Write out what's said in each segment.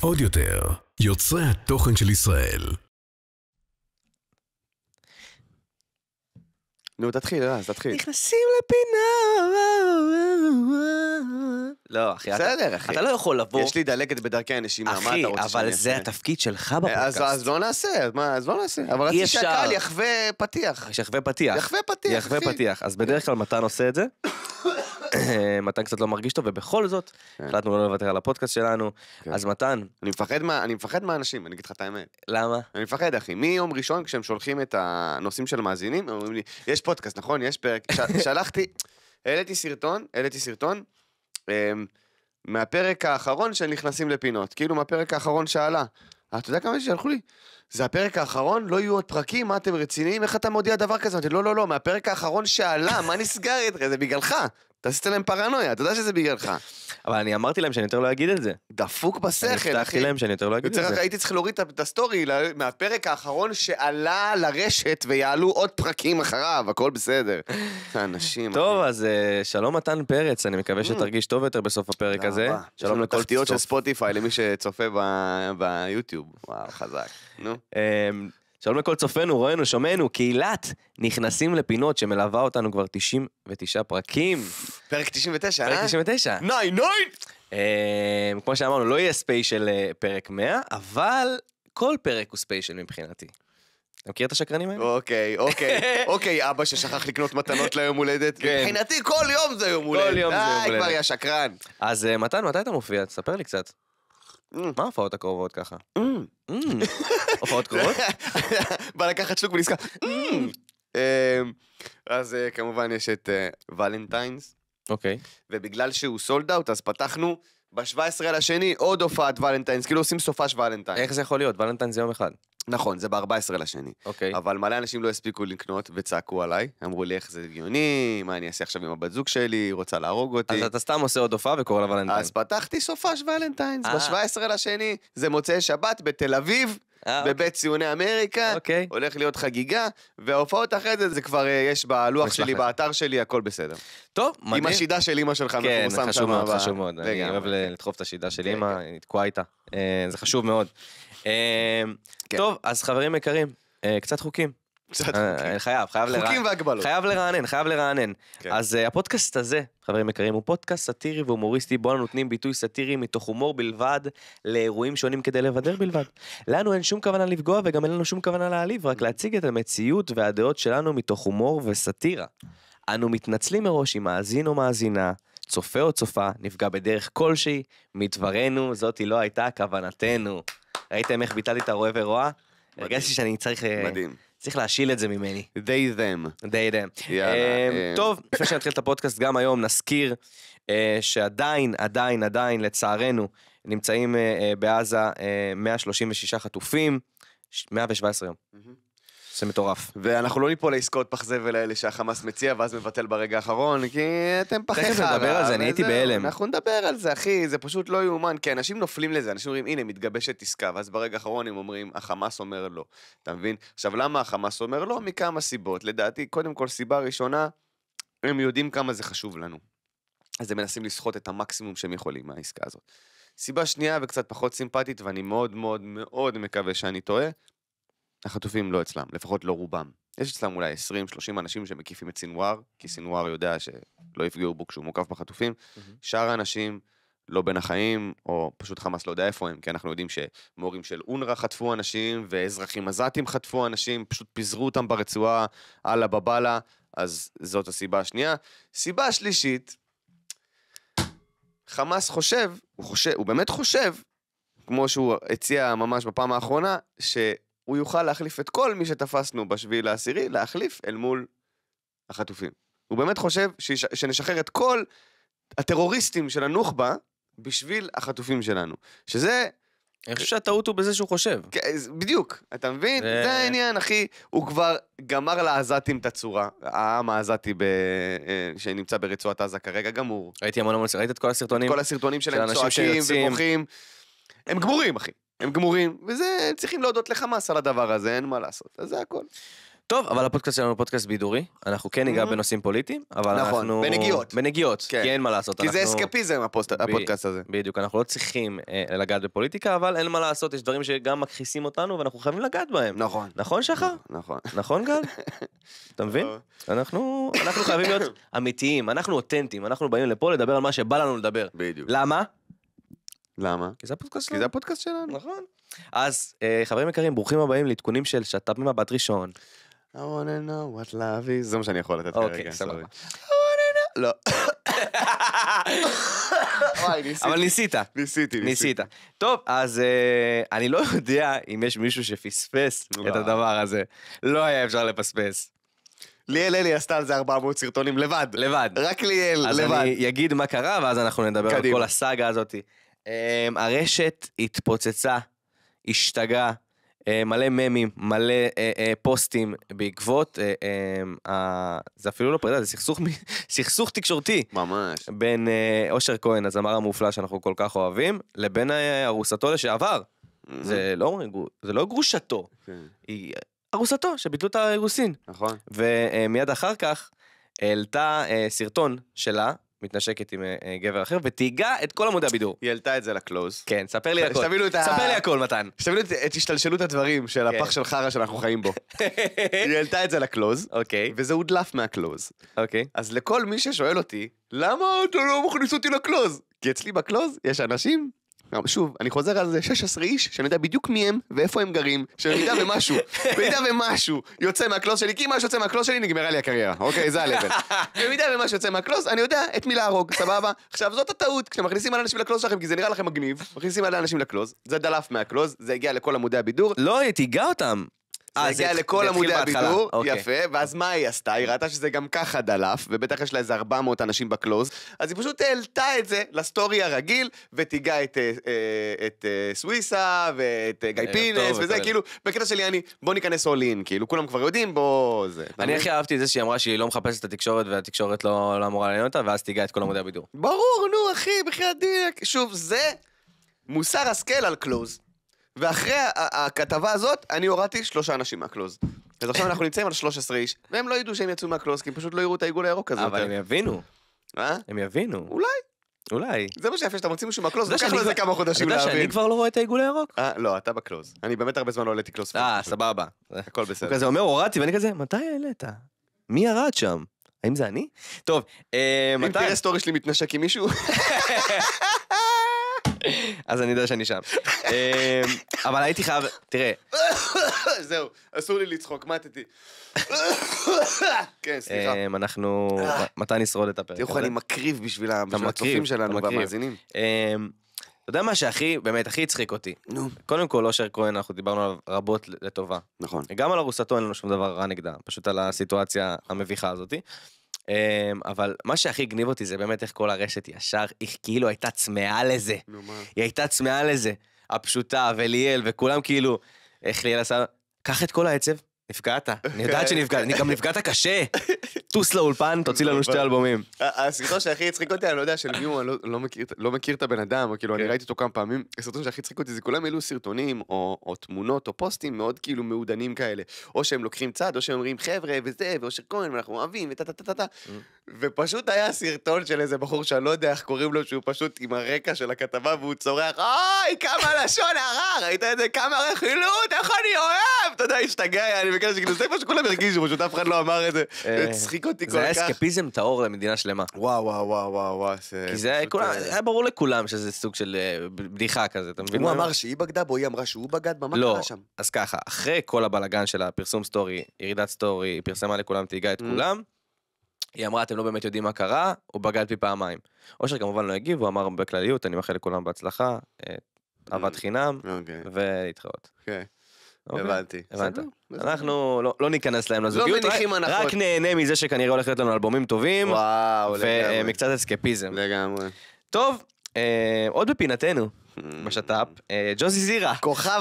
עוד יותר, יוצרי התוכן של ישראל. נו, תתחיל, אה, אז תתחיל. נכנסים לפינה. לא, אחי, בסדר, אחי. אתה לא יכול לבוא... יש לי דלקת בדרכי הנשימה, מה אתה רוצה שאני אעשה? אחי, אבל זה התפקיד שלך אה, בפודקאסט. אז לא נעשה, מה, אז לא נעשה. אבל רציתי שהקהל יחווה פתיח. שיחווה פתיח. יחווה פתיח, אחי. יחווה פתיח. אז בדרך כלל מתן עושה את זה, מתן קצת לא מרגיש טוב, ובכל זאת, כן. החלטנו לא לוותר על הפודקאסט שלנו. כן. אז מתן... אני מפחד, מה, אני מפחד מהאנשים, אני אגיד לך את האמת. למה? אני מפחד, אחי. מיום ראשון, כשהם שולחים את הנושאים של המאזינים, הם אומרים לי, יש פודקאסט, נכון? יש פרק. שלחתי, העליתי סרטון, העליתי סרטון, אמ, מהפרק האחרון של נכנסים לפינות, כאילו מהפרק האחרון שעלה. אה, אתה יודע כמה שהלכו לי? זה הפרק האחרון, לא יהיו עוד פרקים, מה אתם רציניים? איך אתה מודיע דבר כזה? אמרתי, לא, לא, לא, מהפרק האחרון שעלה, מה נסגר איתך? זה בגללך. אתה עשית להם פרנויה, אתה יודע שזה בגללך. אבל אני אמרתי להם שאני יותר לא אגיד את זה. דפוק בשכל, אחי. אני הבטחתי להם שאני יותר לא אגיד את זה. הייתי צריך להוריד את הסטורי מהפרק האחרון שעלה לרשת ויעלו עוד פרקים אחריו, הכל בסדר. אנשים. טוב, אז אה, שלום מתן פרץ, אני מקווה mm. שתרגיש טוב יותר בסוף הפרק הזה. שלום לכל תחתיות של ספוטיפיי, למי שצופה ביוטיוב. וואו, חזק. נו. אמ, שלום לכל צופינו, רואינו, שומענו, קהילת נכנסים לפינות שמלווה אותנו כבר 99 פרקים. פרק 99, אה? פרק 99. ניין, ניין! כמו שאמרנו, לא יהיה ספיישל אה, פרק 100, אבל כל פרק הוא ספיישל מבחינתי. אתה מכיר את השקרנים האלה? אוקיי, אוקיי, אוקיי, אבא ששכח לקנות מתנות ליום הולדת. כן. מבחינתי כל יום זה יום הולדת. כל יום זה יום הולדת. די, כבר יא שקרן. אז אה, מתן, מתי אתה מופיע? תספר לי קצת. מה ההופעות הקרובות ככה? הופעות קרובות? בא לקחת שלוק ונזכר. אמ, אז אה, כמובן יש את אה, ולנטיינס. אוקיי. ובגלל שהוא סולד אאוט אז פתחנו ב-17 לשני עוד הופעת ולנטיינס, כאילו עושים סופש ולנטיינס. איך זה יכול להיות? ולנטיינס זה יום אחד. נכון, זה ב-14 לשני. אוקיי. אבל מלא אנשים לא הספיקו לקנות וצעקו עליי, אמרו לי איך זה הגיוני, מה אני אעשה עכשיו עם הבת זוג שלי, היא רוצה להרוג אותי. אז אתה סתם עושה עוד הופעה וקורא לה אז פתחתי סופש ולנטיינס, אה. ב-17 לשני, זה מוצאי שבת בתל אביב, אה, בבית אוקיי. ציוני אמריקה, אוקיי. הולך להיות חגיגה, וההופעות אחרי זה, זה כבר אה, יש בלוח שלי, באתר שלי, הכל בסדר. טוב, מדהים. עם השידה של אימא שלך כן, מפורסם שם. כן, חשוב מאוד, חשוב מאוד. אני אוהב לדחוף את השידה של כן, אימא, כן. היא תקועה איתה. אה, זה חשוב מאוד. טוב, אז חברים יקרים, קצת חוקים. אה, אה, חייב, חייב לרענן. חוקים והגבלות. חייב לרענן, חייב לרענן. כן. אז אה, הפודקאסט הזה, חברים יקרים, הוא פודקאסט סאטירי והומוריסטי, בו אנו נותנים ביטוי סאטירי מתוך הומור בלבד, לאירועים שונים כדי לבדר בלבד. לנו אין שום כוונה לפגוע וגם אין לנו שום כוונה להעליב, רק להציג את המציאות והדעות שלנו מתוך הומור וסאטירה. אנו מתנצלים מראש אם מאזין או מאזינה, צופה או צופה, נפגע בדרך כלשהי, מדברנו, זאתי לא הייתה כוונתנו. ראיתם איך ביטלתי את הרואה ורואה? הרגשתי שאני צריך... מדהים. צריך להשיל את זה ממני. They them. They them. יאללה. Um, טוב, לפני שנתחיל את הפודקאסט גם היום, נזכיר uh, שעדיין, עדיין, עדיין, לצערנו, נמצאים uh, בעזה uh, 136 חטופים, 117 יום. Mm-hmm. זה מטורף. ואנחנו לא ניפול לעסקאות פח זבל האלה שהחמאס מציע ואז מבטל ברגע האחרון, כי אתם פחי חרא. תכף נדבר על זה, אני הייתי בהלם. אנחנו נדבר על זה, אחי, זה פשוט לא יאומן, כי אנשים נופלים לזה, אנשים אומרים, הנה, מתגבשת עסקה, ואז ברגע האחרון הם אומרים, החמאס אומר לא. אתה מבין? עכשיו, למה החמאס אומר לא? מכמה סיבות. לדעתי, קודם כל, סיבה ראשונה, הם יודעים כמה זה חשוב לנו. אז הם מנסים לסחוט את המקסימום שהם יכולים מהעסקה הזאת. סיבה שנייה וקצת פחות סימפטית, ואני מאוד מאוד מאוד מקווה שאני טועה, החטופים לא אצלם, לפחות לא רובם. יש אצלם אולי 20-30 אנשים שמקיפים את סינואר, כי סינואר יודע שלא יפגעו בו כשהוא מוקף בחטופים. שאר האנשים לא בין החיים, או פשוט חמאס לא יודע איפה הם, כי אנחנו יודעים שמורים של אונר"א חטפו אנשים, ואזרחים עזתים חטפו אנשים, פשוט פיזרו אותם ברצועה, אללה בבאללה, אז זאת הסיבה השנייה. סיבה שלישית, חמאס חושב, הוא חושב, הוא באמת חושב, כמו שהוא הציע ממש בפעם האחרונה, ש... הוא יוכל להחליף את כל מי שתפסנו בשביעי לעשירי, להחליף אל מול החטופים. הוא באמת חושב שיש... שנשחרר את כל הטרוריסטים של הנוח'בה בשביל החטופים שלנו. שזה... אני חושב שהטעות הוא בזה שהוא חושב. כן, בדיוק, אתה מבין? ו... זה העניין, אחי. הוא כבר גמר לעזתים את הצורה. העם העזתי ב... אה, שנמצא ברצועת עזה כרגע גמור. ראיתי המון המון, ראית את כל הסרטונים? את כל הסרטונים שלהם צועקים ובוכים. הם גמורים, אחי. הם גמורים, וזה, צריכים להודות לחמאס על הדבר הזה, אין מה לעשות, אז זה הכל. טוב, אבל הפודקאסט שלנו הוא פודקאסט בידורי, אנחנו כן ניגע בנושאים פוליטיים, אבל נכון, אנחנו... נכון, בנגיעות. בנגיעות, כן. כי אין מה לעשות. כי אנחנו... זה אסקפיזם הפוסט... ב... הפודקאסט הזה. בדיוק, אנחנו לא צריכים אה, לגעת בפוליטיקה, אבל אין מה לעשות, יש דברים שגם מכחיסים אותנו ואנחנו חייבים לגעת בהם. נכון. נכון, שחר? נכון. נכון, נכון גל? אתה מבין? נכון. אנחנו, אנחנו חייבים להיות אמיתיים, אנחנו אותנטיים, אנחנו באים לפה לדבר על מה שבא לנו לדבר. בדיוק. למה? למה? כי זה הפודקאסט שלנו. כי זה הפודקאסט שלנו. נכון. אז אה, חברים יקרים, ברוכים הבאים לעדכונים של שת"פ ממבט ראשון. I want to know what love is, זה מה שאני יכול לתת אוקיי, כרגע. אוקיי, סבבה. לא. וואי, ניסיתי. אבל ניסית. ניסיתי, ניסית. טוב, אז אה, אני לא יודע אם יש מישהו שפספס את הדבר הזה. לא היה אפשר לפספס. ליאל אלי עשתה על זה 400 סרטונים לבד. לבד. רק ליאל, לבד. אז אני אגיד מה קרה, ואז אנחנו נדבר על כל הסאגה הזאתי. אמ, הרשת התפוצצה, השתגעה, אה, מלא ממים, מלא אה, אה, פוסטים בעקבות, אה, אמ, זה אפילו לא פרידה, זה סכסוך, סכסוך תקשורתי. ממש. בין אה, אושר כהן, הזמר המופלא שאנחנו כל כך אוהבים, לבין אה, ארוסתו לשעבר. Mm-hmm. זה, לא, זה לא גרושתו, okay. כן. היא ארוסתו, שביטלו את האירוסין. נכון. ומיד אחר כך העלתה סרטון שלה, מתנשקת עם אה, אה, גבר אחר, ותהיגה את כל עמודי הבידור. היא העלתה את זה לקלוז. כן, ספר לי הכל. שתבינו את ה... ספר לי הכל, מתן. שתבינו את השתלשלות הדברים של כן. הפח של חרא שאנחנו חיים בו. היא העלתה את זה לקלוז, אוקיי. וזה הודלף מהקלוז. אוקיי. אז לכל מי ששואל אותי, למה אתה לא מכניס אותי לקלוז? כי אצלי בקלוז יש אנשים שוב, אני חוזר על זה, 16 איש, שאני יודע בדיוק מי הם ואיפה הם גרים, שאני יודע ומשהו, במידה ומשהו יוצא מהקלוס שלי, כי אם משהו יוצא מהקלוס שלי נגמרה לי הקריירה, אוקיי? זה הלבל. במידה ומשהו יוצא מהקלוס, אני יודע את מי להרוג, סבבה? עכשיו, זאת הטעות, כשאתם מכניסים על אנשים לקלוס שלכם, כי זה נראה לכם מגניב, מכניסים על אנשים לקלוס, זה דלף מהקלוס, זה הגיע לכל עמודי הבידור. לא, היא תיגע אותם. אה, זה הגיע לכל עמודי הבידור, אוקיי. יפה, ואז מה היא עשתה? היא ראתה שזה גם ככה דלף, ובטח יש לה איזה 400 אנשים בקלוז, אז היא פשוט העלתה את זה לסטורי הרגיל, ותיגעה את, אה, אה, את, את אה, סוויסה, ואת גיא פינס, טוב, וזה, וטוב. כאילו, בקטע שלי אני, בוא ניכנס אול אין, כאילו, כולם כבר יודעים, בוא... זה. אני הכי אהבתי את זה שהיא אמרה שהיא לא מחפשת את התקשורת, והתקשורת לא, לא אמורה לעניין אותה, ואז תיגעה את כל עמודי הבידור. ברור, נו, אחי, בחייאת דין, שוב, זה מוסר השכל על קלוז. ואחרי הכתבה הזאת, אני הורדתי שלושה אנשים מהקלוז. אז עכשיו אנחנו נמצאים על 13 איש, והם לא ידעו שהם יצאו מהקלוז, כי הם פשוט לא יראו את העיגול הירוק הזה. אבל הם יבינו. מה? אה? הם יבינו. אולי. אולי. זה מה שיפה, שאתה מוציא מישהו מהקלוז, לקח לו איזה כמה חודשים להבין. אתה יודע שאני כבר לא רואה את העיגול הירוק? אה, לא, אתה בקלוז. אני באמת הרבה זמן לא העליתי קלוז. אה, סבבה. הכל בסדר. הוא כזה אומר, הורדתי, ואני כזה, מתי העלית? מי ירד שם? האם זה אני? טוב, מתי... אה, אם תראה סטורי שלי מתנשק עם מישהו... אז אני יודע שאני שם. אמ, אבל הייתי חייב, תראה. זהו, אסור לי לצחוק, מתתי. כן, סליחה. אמ, אנחנו, מתי נשרוד את הפרק תראו איך אני מקריב בשביל הצופים שלנו והמאזינים. אמ, אתה יודע מה שהכי, באמת, הכי הצחיק אותי? נו. קודם כל, אושר כהן, אנחנו דיברנו עליו רבות לטובה. נכון. גם על ארוסתו אין לנו שום דבר רע נגדה, פשוט על הסיטואציה המביכה הזאתי. אמ, אבל מה שהכי הגניב אותי זה באמת איך כל הרשת ישר, היא כאילו הייתה צמאה לזה. היא הייתה צמאה לזה. הפשוטה וליאל וכולם כאילו, איך ליאל עשה, קח את כל העצב, נפגעת, אני יודעת אוקיי. שנפגעת, אני גם נפגעת קשה. טוס לאולפן, תוציא לנו שתי נכון. אלבומים. הסרטון שהכי הצחיק אותי, אני לא יודע, של מי הוא, אני לא, לא, לא מכיר את הבן אדם, כאילו, אני כן. ראיתי אותו כמה פעמים, הסרטון שהכי הצחיק אותי זה כולם העלו סרטונים, או תמונות, או פוסטים מאוד כאילו מעודנים כאלה. או שהם לוקחים צד, או שהם אומרים, חבר'ה, וזה, ואושר כהן, ואנחנו אוהבים, וטה טה טה טה טה. Mm. ופשוט היה סרטון של איזה בחור שאני לא יודע איך קוראים לו, שהוא פשוט עם הרקע של הכתבה והוא צורח, אוי, כמה לשון הרע, ראית את זה? כמה רכילות, איך אני אוהב! אתה יודע, השתגע, אני מכיר שכאילו, זה כמו שכולם הרגישו, פשוט אף אחד לא אמר את זה. אה, הצחיק אותי כל כך. זה היה אסקפיזם טהור למדינה שלמה. וואו, וואו, וואו, וואו, וואו. כי אה, זה היה ברור לכולם שזה סוג של אה, בדיחה כזה, אתה מבין? הוא אמר שהיא בגדה בו, היא אמרה שהוא בגד בה, מה לא, קרה שם? אז ככה, אחרי כל הבלגן של הפרסום סטורי, ירידת סטורי, פרסמה לכולם, תהיגה את mm. כולם. היא אמרה אתם לא באמת יודעים מה קרה, הוא בגד בי פעמיים. אושר כמובן לא הגיב, הוא אמר בכלליות, אני מאחל לכולם בהצלחה, אה, אהבת mm, חינם, ולהתחרות. אוקיי. אוקיי, אוקיי, הבנתי. הבנת. אנחנו לא, לא ניכנס להם לזוגיות, לא רק נהנה מזה שכנראה הולך להיות לנו אלבומים טובים, ומקצת אה, אסקפיזם. לגמרי. טוב, אה, עוד בפינתנו, mm. בשת"פ, אה, ג'וזי זירה. אה, כוכב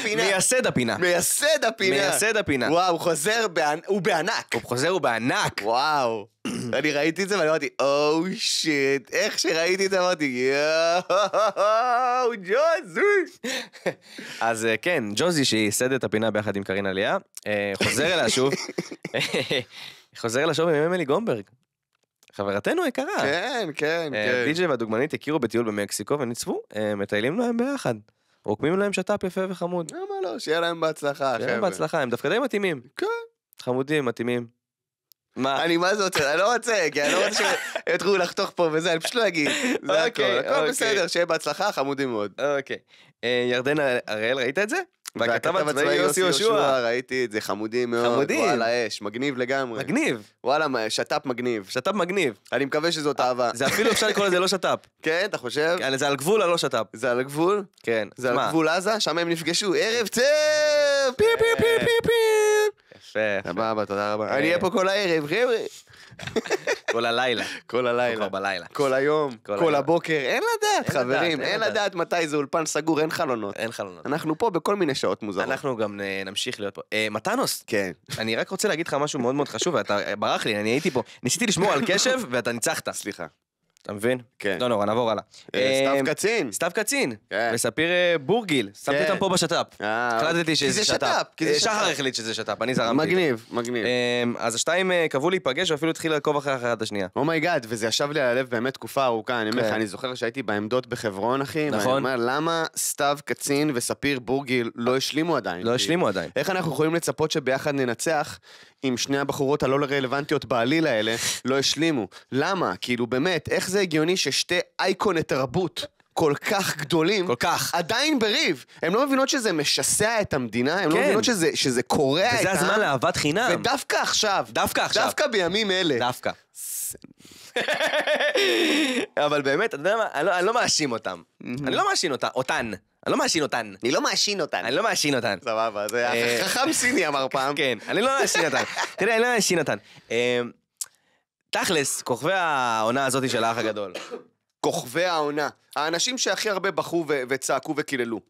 הפינה. מייסד הפינה. מייסד הפינה. מייסד הפינה. וואו, הוא חוזר, הוא בענק. הוא חוזר, הוא בענק. וואו. אני ראיתי את זה ואני אמרתי, אוו oh, שיט. איך שראיתי את זה אמרתי, יואו, ג'וזי. אז כן, ג'וזי שייסד את הפינה ביחד עם קרין עלייה, חוזר אליה שוב. חוזר אליה שוב עם אמילי גומברג. חברתנו היקרה. כן, כן, אה, כן. די.ג'יי והדוגמנית הכירו בטיול במקסיקו וניצבו, אה, מטיילים להם ביחד. רוקמים להם שת"פ יפה וחמוד. למה לא, שיהיה להם בהצלחה, חבר'ה. שיהיה להם בהצלחה, הם דווקא די מתאימים. כן. חמודים, מתאימים. מה? אני מה זה רוצה, אני לא רוצה, כי אני לא רוצה שיתחילו לחתוך פה וזה, אני פשוט לא אגיד. זה אוקיי, הכל, הכל אוקיי. בסדר, שיהיה בהצלחה, חמודים מאוד. אוקיי. אה, ירדנה הראל, ראית את זה? והכתב הצבאי יוסי יהושע. ראיתי את זה, חמודים מאוד. חמודים. וואלה אש, מגניב לגמרי. מגניב. וואלה, שת"פ מגניב. שת"פ מגניב. אני מקווה שזאת אה, אהבה. זה אפילו אפשר לקרוא לזה לא שת"פ. כן, אתה חושב? כן, זה על גבול הלא שת"פ. זה על הגבול? כן. זה על גבול עזה, שם הם נפגשו, ערב צאב, פי פי פי פי פי! יפה. סבבה, תודה רבה. אני אהיה פה כל הערב, חבר'ה. כל הלילה. כל הלילה. כבר בלילה. כל היום, כל, הבוקר, אין לדעת, חברים, אין, לדעת מתי זה אולפן סגור, אין חלונות. אין חלונות. אנחנו פה בכל מיני שעות מוזרות. אנחנו גם אה, נמשיך להיות פה. אה, מתנוס. כן. אני רק רוצה להגיד לך משהו מאוד מאוד חשוב, ואתה ברח לי, אני הייתי פה. ניסיתי לשמור על קשב, ואתה ניצחת. סליחה. אתה מבין? כן. לא נורא, נעבור הלאה. אה, סתיו אה, קצין. סתיו קצין. כן. וספיר אה, בורגיל. שמתי כן. אותם פה בשת"פ. החלטתי שזה שת"פ. שחר החליט שזה שת"פ, אני זרמתי. מגניב, מגניב. אמ, אז השתיים קבעו להיפגש ואפילו התחיל לעקוב אחרי אחת השנייה. אומייגאד, וזה ישב לי על הלב באמת תקופה ארוכה. אני אומר לך, כן. אני זוכר שהייתי בעמדות בחברון, אחי. נכון. ואני אומר, למה סתיו קצין וספיר בורגיל לא השלימו עדיין? לא השלימו עדיין. איך אנחנו יכולים לצפות שביחד ננצח אם שני הבחורות הלא רלוונטיות בעליל האלה לא השלימו. למה? כאילו, באמת, איך זה הגיוני ששתי אייקוני תרבות... כל כך גדולים, כל כך, עדיין בריב. הן לא מבינות שזה משסע את המדינה, הן לא כן. לא מבינות שזה, שזה קורע את העם. וזה הזמן לאהבת חינם. ודווקא עכשיו. דווקא עכשיו. דווקא בימים אלה. דווקא. אבל באמת, אתה יודע מה, אני לא מאשים אותם. אני לא מאשים לא אותן. אני לא מאשין אותן. אני לא מאשין אותן. אני לא מאשין אותן. סבבה, זה אה, חכם סיני אמר פעם. כן, אני לא מאשין אותן. תראה, אני לא מאשין אותן. אה, תכלס, כוכבי העונה הזאת של האח הגדול. כוכבי העונה. האנשים שהכי הרבה בכו וצעקו וקיללו.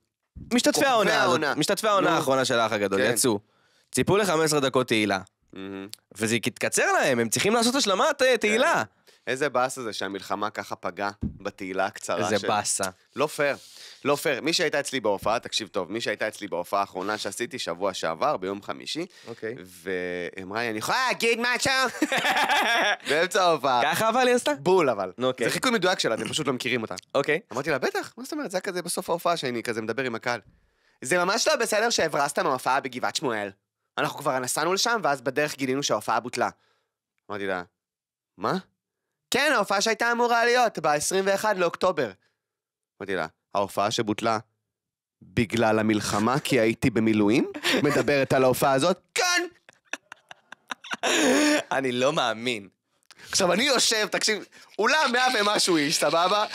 משתתפי העונה הזאת. משתתפי העונה האחרונה של האח הגדול, כן. יצאו. ציפו ל-15 דקות תהילה. Mm-hmm. וזה יתקצר להם, הם צריכים לעשות השלמת אה, כן. תהילה. איזה באסה זה שהמלחמה ככה פגעה בתהילה הקצרה של... איזה באסה. לא פייר. לא פייר. מי שהייתה אצלי בהופעה, תקשיב טוב, מי שהייתה אצלי בהופעה האחרונה שעשיתי, שבוע שעבר, ביום חמישי, אוקיי. ואמרה לי, אני יכולה להגיד משהו? באמצע ההופעה. ככה אבל היא עשתה? בול אבל. אוקיי. זה חיקוי מדויק שלה, אתם פשוט לא מכירים אותה. אוקיי. אמרתי לה, בטח, מה זאת אומרת, זה היה כזה בסוף ההופעה שאני כזה מדבר עם הקהל. זה ממש לא בסדר שהברסת מההופעה בגבעת שמואל. אנחנו כבר נסענו לשם, ואז בדרך גילינו שההופעה בוטלה. אמרתי לה, מה? כן, ההופעה שהייתה אמורה להיות, ב-21 לאוקטובר. אמרתי לה, ההופעה שבוטלה בגלל המלחמה, כי הייתי במילואים? מדברת על ההופעה הזאת? כן! אני לא מאמין. עכשיו, אני יושב, תקשיב, אולם מאה ומשהו איש, סבבה?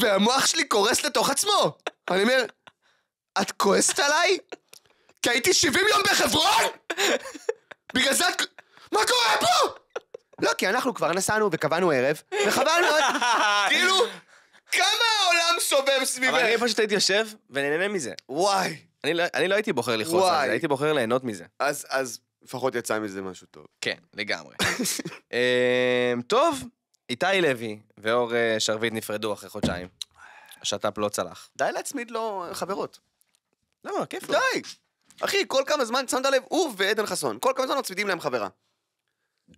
והמוח שלי קורס לתוך עצמו. אני אומר, את כועסת עליי? כי הייתי 70 יום בחברון? בגלל זה... מה קורה פה? לא, כי אנחנו כבר נסענו וקבענו ערב, וחבל מאוד. כאילו, כמה העולם סובב סביבך? אבל אני פשוט הייתי יושב ונהנה מזה. וואי. אני לא, אני לא הייתי בוחר לכעוס על זה, הייתי בוחר ליהנות מזה. אז, אז לפחות יצא מזה משהו טוב. כן, לגמרי. אמ, טוב, איתי לוי ואור אה, שרביט נפרדו אחרי חודשיים. השת"פ לא צלח. די להצמיד לו חברות. למה? כיף לו. די! אחי, כל כמה זמן, שמת לב, הוא ועדן חסון, כל כמה זמן מצמידים להם חברה.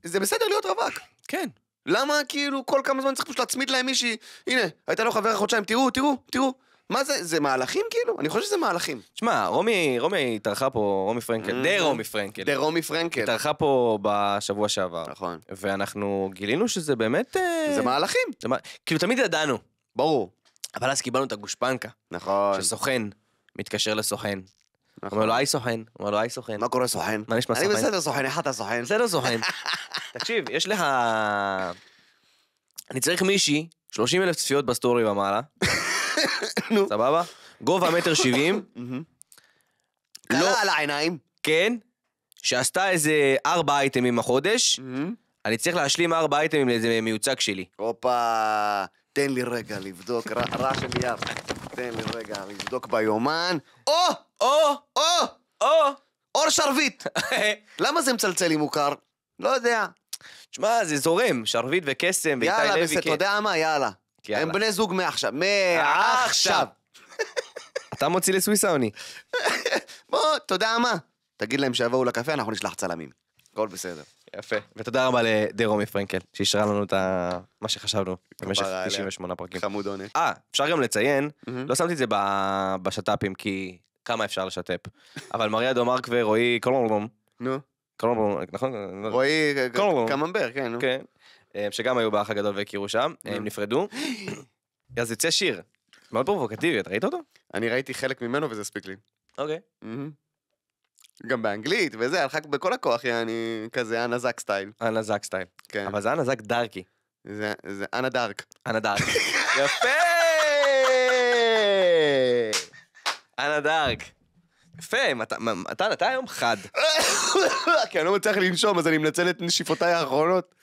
זה בסדר להיות רווק. כן. למה כאילו כל כמה זמן צריך פשוט להצמיד להם מישהי, הנה, הייתה לו חברה חודשיים, תראו, תראו, תראו. מה זה, זה מהלכים כאילו? אני חושב שזה מהלכים. שמע, רומי, רומי התארחה פה, רומי פרנקל, mm-hmm. דה רומי פרנקל. דה רומי פרנקל. התארחה פה בשבוע שעבר. נכון. ואנחנו גילינו שזה באמת... אה, זה מהלכים. זה כאילו, תמיד ידענו. ברור. אבל אז קיבלנו את הגושפנקה. נכון. שסוכן מתקשר לסוכן. נכון. אומר לו, היי סוכן, אומר לו, היי סוכן. מה קורה סוכן? מה נשמע סוכן? אני בסדר סוכן, איך אתה סוכן? בסדר סוכן. תקשיב, יש לך... אני צריך מישהי, 30 אלף צפיות בסטורי ומעלה. נו. סבבה? גובה מטר שבעים. קלה לא- על העיניים. כן. שעשתה איזה ארבע אייטמים החודש. אני צריך להשלים ארבע אייטמים לאיזה מיוצג שלי. הופה, תן לי רגע לבדוק, רע של יב. תן לי רגע לבדוק ביומן. או! או! או! או! אור שרביט! למה זה מצלצל לי מוכר? לא יודע. שמע, זה זורם, שרביט וקסם ואיתי לוי. כן. יאללה, אתה יודע מה? יאללה. הם בני זוג מעכשיו. מעכשיו! אתה מוציא לסוויסה או אני? בוא, אתה יודע מה? תגיד להם שיבואו לקפה, אנחנו נשלח צלמים. הכל בסדר. יפה. ותודה רבה לדרומי פרנקל, שאישרה לנו את מה שחשבנו במשך 98 פרקים. חמוד עונג. אה, אפשר גם לציין, לא שמתי את זה בשת"פים, כי כמה אפשר לשת"פ. אבל מריה דו מרק ורועי קולומבום. נו. קולומבום, נכון? רועי קמבר, כן. נו. כן. אה, שגם היו באח הגדול והכירו שם, הם נפרדו. אז יוצא שיר. מאוד פרובוקטיבי, אתה ראית אותו? אני ראיתי חלק ממנו וזה הספיק לי. אוקיי. גם באנגלית וזה, הלכה בכל הכוח, יעני, כזה אנה זאק סטייל. אנה זאק סטייל. כן. אבל זה אנה זאק דארקי. זה, זה אנה דארק. אנה דארק. יפה! אנה דארק. יפה, מתן, אתה היום חד. כי אני לא מצליח לנשום, אז אני מנצל את נשיפותיי האחרונות.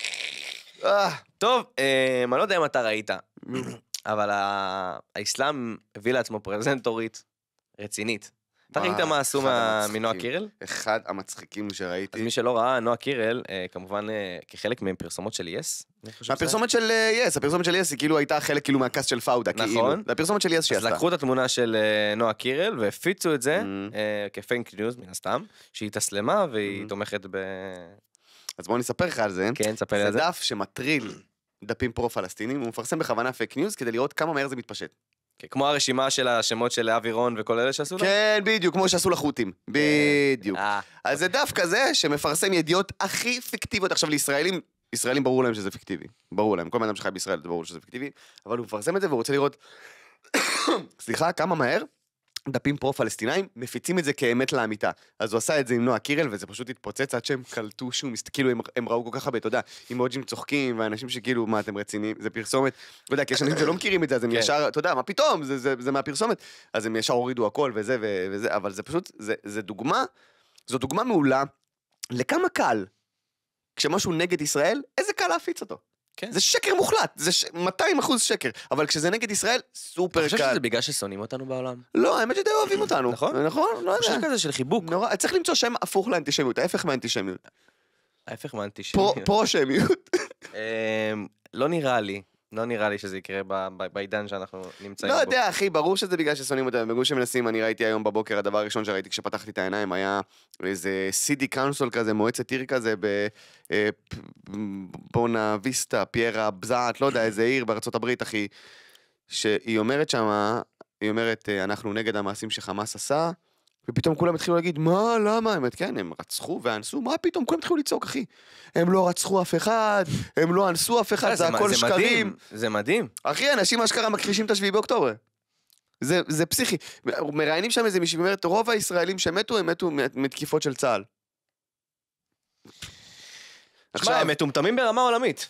אה. טוב, אה, אני לא יודע אם אתה ראית, אבל האסלאם הביא לעצמו פרזנטורית רצינית. אתה ראית מה עשו מנועה קירל? אחד המצחיקים שראיתי. אז מי שלא ראה, נועה קירל, אה, כמובן אה, כחלק מפרסומות של יס. הפרסומת של אה, יס, הפרסומת של יס היא כאילו הייתה חלק כאילו מהקאסט של פאודה, כאילו. נכון. זה הפרסומת של יס שעשתה. אז לקחו את התמונה של נועה קירל והפיצו את זה mm-hmm. כפיינק ניוז, מן הסתם, שהיא התאסלמה והיא mm-hmm. תומכת ב... אז בואו נספר לך על זה. כן, ספר לי על זה. זה דף שמטריל דפים פרו-פלסטינים, הוא מפרסם בכוונה פייק ניוז כדי לראות כמה מהר זה מתפשט. כן, כמו הרשימה של השמות של אבי רון וכל אלה שעשו לנו? כן, בדיוק, כמו שעשו לחות'ים. כן. בדיוק. אה. אז זה דווקא זה שמפרסם ידיעות הכי פיקטיביות. עכשיו, לישראלים, ישראלים ברור להם שזה פיקטיבי. ברור להם. כל בן אדם שחי בישראל, זה ברור שזה פיקטיבי. אבל הוא מפרסם את זה והוא רוצה לראות, סליחה, כמה מהר דפים פרו-פלסטינאים, מפיצים את זה כאמת לאמיתה. אז הוא עשה את זה עם נועה קירל, וזה פשוט התפוצץ עד שהם קלטו שהוא מסת... כאילו, הם, הם ראו כל כך הרבה, אתה יודע, אימוג'ים צוחקים, ואנשים שכאילו, מה, אתם רציניים? זה פרסומת. אתה יודע, כי יש אנשים שלא מכירים את זה, אז הם כן. ישר, אתה יודע, מה פתאום, זה, זה, זה מהפרסומת. אז הם ישר הורידו הכל וזה וזה, אבל זה פשוט, זה, זה דוגמה, זו דוגמה מעולה לכמה קל, כשמשהו נגד ישראל, איזה קל להפיץ אותו. כן. זה שקר מוחלט, זה ש... 200 אחוז שקר, אבל כשזה נגד ישראל, סופר קל. אתה חושב שזה בגלל ששונאים אותנו בעולם? לא, האמת שדי אוהבים אותנו. נכון? נכון? לא יודע. חושב כזה של חיבוק. נורא, צריך למצוא שם הפוך לאנטישמיות, ההפך מהאנטישמיות. ההפך מהאנטישמיות. פרו-שמיות. אמ, לא נראה לי. לא נראה לי שזה יקרה בעידן שאנחנו נמצאים לא בו. לא יודע, אחי, ברור שזה בגלל ששונאים אותם, בגלל שמנסים, אני ראיתי היום בבוקר, הדבר הראשון שראיתי כשפתחתי את העיניים היה איזה סידי קאונסול כזה, מועצת עיר כזה בבונה אה, ויסטה, פיירה בזעת, לא יודע, איזה עיר בארצות הברית, אחי, שהיא אומרת שמה, היא אומרת, אה, אנחנו נגד המעשים שחמאס עשה, ופתאום כולם התחילו להגיד, מה, למה? באמת, כן, הם רצחו ואנסו, מה פתאום? כולם התחילו לצעוק, אחי. הם לא רצחו אף אחד, הם לא אנסו אף אחד, אה, זה הכל שקרים. זה מדהים. אחי, אנשים אשכרה מכחישים את השביעי באוקטובר. זה, זה פסיכי. מראיינים שם איזה מישהו, אומרת, רוב הישראלים שמתו, הם מתו מתקיפות של צה"ל. עכשיו... הם מטומטמים ברמה עולמית.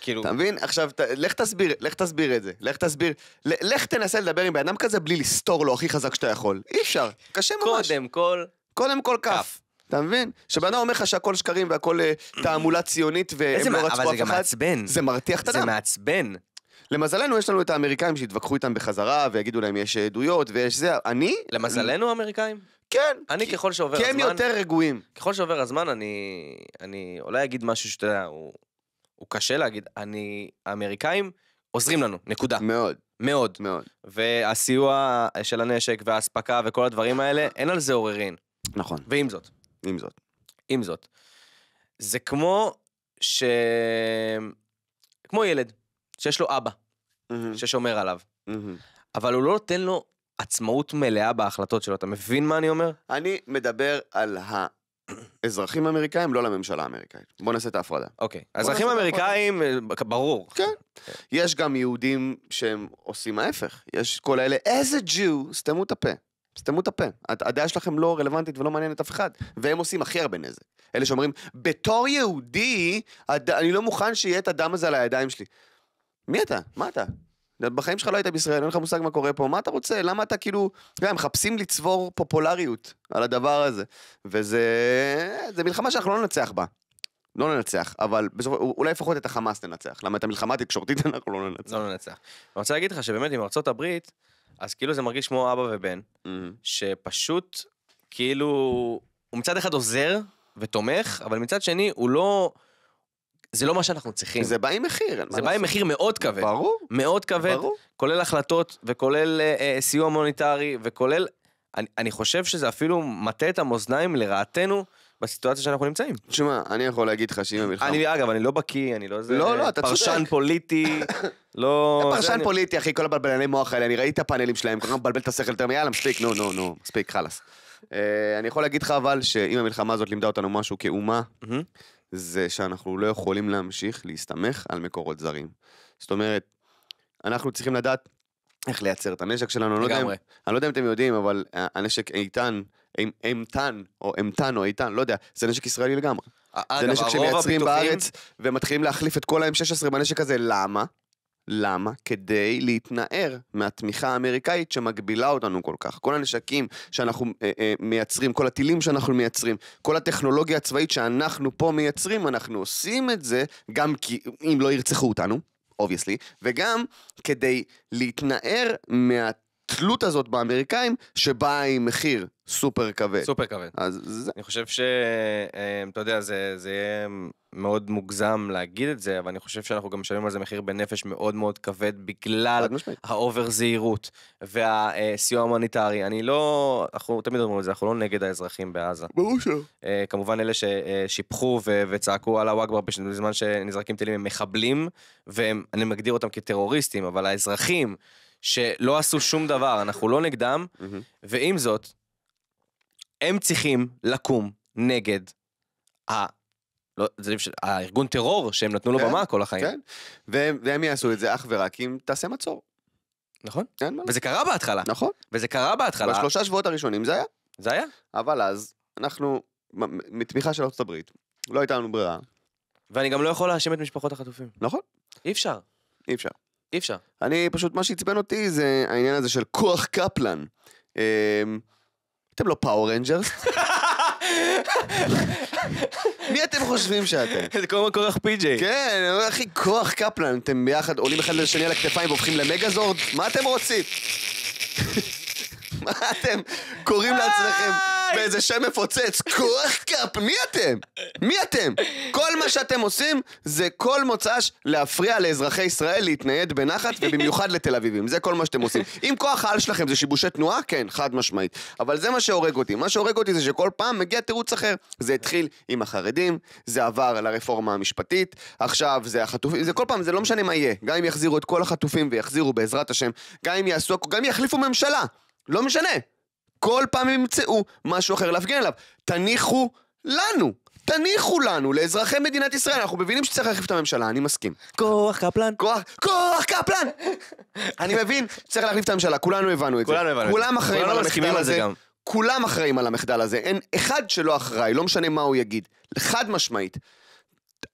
כאילו... אתה מבין? עכשיו, ת... לך תסביר, לך תסביר את זה. לך תסביר, ל... לך תנסה לדבר עם בן אדם כזה בלי לסתור לו הכי חזק שאתה יכול. אי אפשר, קשה ממש. קודם כל... קודם כל כף. אתה מבין? שבנה אומר לך שהכל שקרים והכל אה, תעמולה ציונית והם לא רצו אף אחד. אבל זה גם מעצבן. זה מרתיח את הדם. זה מעצבן. למזלנו יש לנו את האמריקאים שיתווכחו איתם בחזרה ויגידו להם יש אה, עדויות ויש זה, אני... למזלנו האמריקאים? כן. אני ככל שעובר הזמן... כי הם יותר רגועים. ככל שעובר הזמן אני... אני אולי אגיד משהו שאתה יודע, הוא הוא קשה להגיד, אני, האמריקאים עוזרים לנו, נקודה. מאוד. מאוד. מאוד. והסיוע של הנשק והאספקה וכל הדברים האלה, אין על זה עוררין. נכון. ועם זאת. עם זאת. עם זאת. זה כמו ש... כמו ילד, שיש לו אבא, mm-hmm. ששומר עליו. Mm-hmm. אבל הוא לא נותן לו עצמאות מלאה בהחלטות שלו, אתה מבין מה אני אומר? אני מדבר על ה... אזרחים אמריקאים, לא לממשלה האמריקאית. בוא נעשה את ההפרדה. אוקיי. אזרחים אמריקאים, ברור. כן. יש גם יהודים שהם עושים ההפך. יש כל האלה, איזה ג'ו, סתמו את הפה. סתמו את הפה. הדעה שלכם לא רלוונטית ולא מעניינת אף אחד. והם עושים הכי הרבה נזק. אלה שאומרים, בתור יהודי, אני לא מוכן שיהיה את הדם הזה על הידיים שלי. מי אתה? מה אתה? בחיים שלך לא היית בישראל, אין לך מושג מה קורה פה, מה אתה רוצה? למה אתה כאילו, אתה יודע, מחפשים לצבור פופולריות על הדבר הזה. וזה זה מלחמה שאנחנו לא ננצח בה. לא ננצח, אבל בסופו, אולי לפחות את החמאס ננצח. למה את המלחמה התקשורתית אנחנו לא ננצח. לא ננצח. אני רוצה להגיד לך שבאמת עם ארצות הברית, אז כאילו זה מרגיש כמו אבא ובן, mm-hmm. שפשוט כאילו, הוא מצד אחד עוזר ותומך, אבל מצד שני הוא לא... זה לא מה שאנחנו צריכים. זה בא עם מחיר. זה בא עם מחיר מאוד כבד. ברור. מאוד כבד. ברור. כולל החלטות, וכולל אה, אה, סיוע מוניטרי, וכולל... אני, אני חושב שזה אפילו מטה את המאזניים לרעתנו. בסיטואציה שאנחנו נמצאים. תשמע, אני יכול להגיד לך שאם המלחמה... אני, אגב, אני לא בקיא, אני לא זה... לא, לא, אתה צודק. פרשן פוליטי, לא... פרשן פוליטי, אחי, כל הבלבלני מוח האלה, אני ראיתי את הפאנלים שלהם, כל הזמן מבלבל את השכל יותר מיאללה, מספיק, נו, נו, נו, מספיק, חלאס. אה, אני יכול להגיד לך אבל, שאם המלחמה הזאת לימדה אותנו משהו כאומה, זה שאנחנו לא יכולים להמשיך להסתמך על מקורות זרים. זאת אומרת, אנחנו צריכים לדעת איך לייצר את הנשק שלנו, לגמרי. אני לא, יודע, אני לא יודע אם אתם יודעים, אבל הנשק איתן, אימתן, או אימתן או איתן, לא יודע, זה נשק ישראלי לגמרי. אה, אגב, זה נשק שמייצרים הביטוחים... בארץ, ומתחילים להחליף את כל ה-M16 בנשק הזה, למה? למה? כדי להתנער מהתמיכה האמריקאית שמגבילה אותנו כל כך. כל הנשקים שאנחנו אה, אה, מייצרים, כל הטילים שאנחנו מייצרים, כל הטכנולוגיה הצבאית שאנחנו פה מייצרים, אנחנו עושים את זה גם כי אם לא ירצחו אותנו, אובייסלי, וגם כדי להתנער מה... התלות הזאת באמריקאים, שבאה עם מחיר סופר כבד. סופר כבד. אז זה... אני חושב ש... אה, אתה יודע, זה, זה יהיה מאוד מוגזם להגיד את זה, אבל אני חושב שאנחנו גם משלמים על זה מחיר בנפש מאוד מאוד כבד בגלל האובר זהירות והסיוע ההומניטרי. אני לא... אנחנו תמיד אומרים את זה, אנחנו לא נגד האזרחים בעזה. ברור שלא. אה, כמובן אלה ששיפחו וצעקו על הוואגבר בזמן שנזרקים טילים הם מחבלים, ואני מגדיר אותם כטרוריסטים, אבל האזרחים... שלא עשו שום דבר, אנחנו לא נגדם, ועם זאת, הם צריכים לקום נגד ה... לא, זה, לא הארגון טרור שהם נתנו לו כן, במה כל החיים. כן, והם, והם יעשו את זה אך ורק אם תעשה מצור. נכון. אין מה. וזה קרה בהתחלה. נכון. וזה קרה בהתחלה. בשלושה שבועות הראשונים זה היה. זה היה. אבל אז, אנחנו, מתמיכה של ארצות הברית, לא הייתה לנו ברירה. ואני גם לא יכול להאשים את משפחות החטופים. נכון. אי אפשר. אי אפשר. אי אפשר. אני פשוט, מה שעצבן אותי זה העניין הזה של כוח קפלן. אמ, אתם לא פאור רנג'רס? מי אתם חושבים שאתם? זה קוראים לו כוח פי.ג'יי. כן, אחי, כוח קפלן, אתם ביחד עולים אחד לשני על הכתפיים והופכים למגזורד? מה אתם רוצים? מה אתם קוראים לעצמכם באיזה שם מפוצץ? כוח קאפ, מי אתם? מי אתם? כל מה שאתם עושים זה כל מוצ"ש להפריע לאזרחי ישראל להתנייד בנחת, ובמיוחד לתל אביבים. זה כל מה שאתם עושים. אם כוח העל שלכם זה שיבושי תנועה, כן, חד משמעית. אבל זה מה שהורג אותי. מה שהורג אותי זה שכל פעם מגיע תירוץ אחר. זה התחיל עם החרדים, זה עבר לרפורמה המשפטית, עכשיו זה החטופים, זה כל פעם, זה לא משנה מה יהיה. גם אם יחזירו את כל החטופים ויחזירו בעזרת השם, גם אם יעשו, גם אם יחליפו ממשלה. לא משנה. כל פעם הם ימצאו משהו אחר להפגין עליו. תניחו לנו. תניחו לנו, לאזרחי מדינת ישראל, אנחנו מבינים שצריך להחליף את הממשלה, אני מסכים. כוח קפלן. כוח, כוח קפלן! אני מבין שצריך להחליף את הממשלה, כולנו הבנו את כולנו זה. כולנו הבנו את זה. כולם אחראים על המחדל הזה. גם. כולם אחראים על המחדל הזה, אין אחד שלא אחראי, לא משנה מה הוא יגיד. חד משמעית.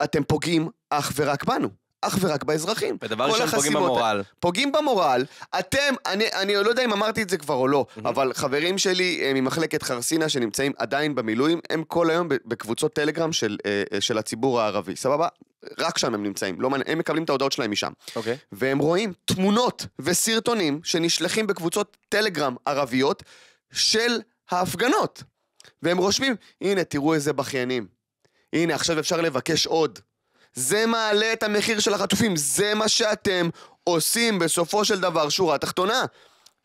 אתם פוגעים אך ורק בנו. אך ורק באזרחים. ודבר ראשון פוגעים במורל. פוגעים במורל. אתם, אני, אני לא יודע אם אמרתי את זה כבר או לא, mm-hmm. אבל חברים שלי אה, ממחלקת חרסינה שנמצאים עדיין במילואים, הם כל היום בקבוצות טלגרם של, אה, אה, של הציבור הערבי, סבבה? רק שם הם נמצאים, לא, מעניין, הם מקבלים את ההודעות שלהם משם. אוקיי. Okay. והם רואים תמונות וסרטונים שנשלחים בקבוצות טלגרם ערביות של ההפגנות. והם רושמים, הנה, תראו איזה בכיינים. הנה, עכשיו אפשר לבקש עוד. זה מעלה את המחיר של החטופים, זה מה שאתם עושים בסופו של דבר, שורה תחתונה.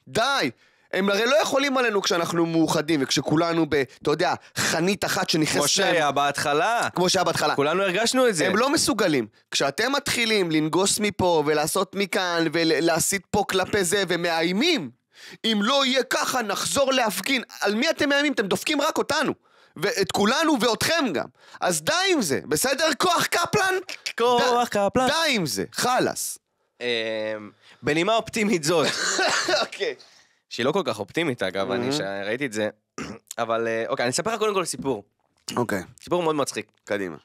די! הם הרי לא יכולים עלינו כשאנחנו מאוחדים וכשכולנו ב... אתה יודע, חנית אחת שנכנסת כמו שהיה בהתחלה. כמו שהיה בהתחלה. כולנו הרגשנו את זה. הם לא מסוגלים. כשאתם מתחילים לנגוס מפה ולעשות מכאן ולהסית פה כלפי זה ומאיימים, אם לא יהיה ככה נחזור להפגין. על מי אתם מאיימים? אתם דופקים רק אותנו. ואת כולנו ואתכם גם. אז די עם זה, בסדר? כוח קפלן? כוח קפלן. די עם זה, חלאס. אמ, בנימה אופטימית זאת. אוקיי. שהיא לא כל כך אופטימית אגב, אני mm-hmm. ראיתי את זה. אבל אה, אוקיי, אני אספר לך קודם כל סיפור. אוקיי. סיפור מאוד מצחיק. קדימה.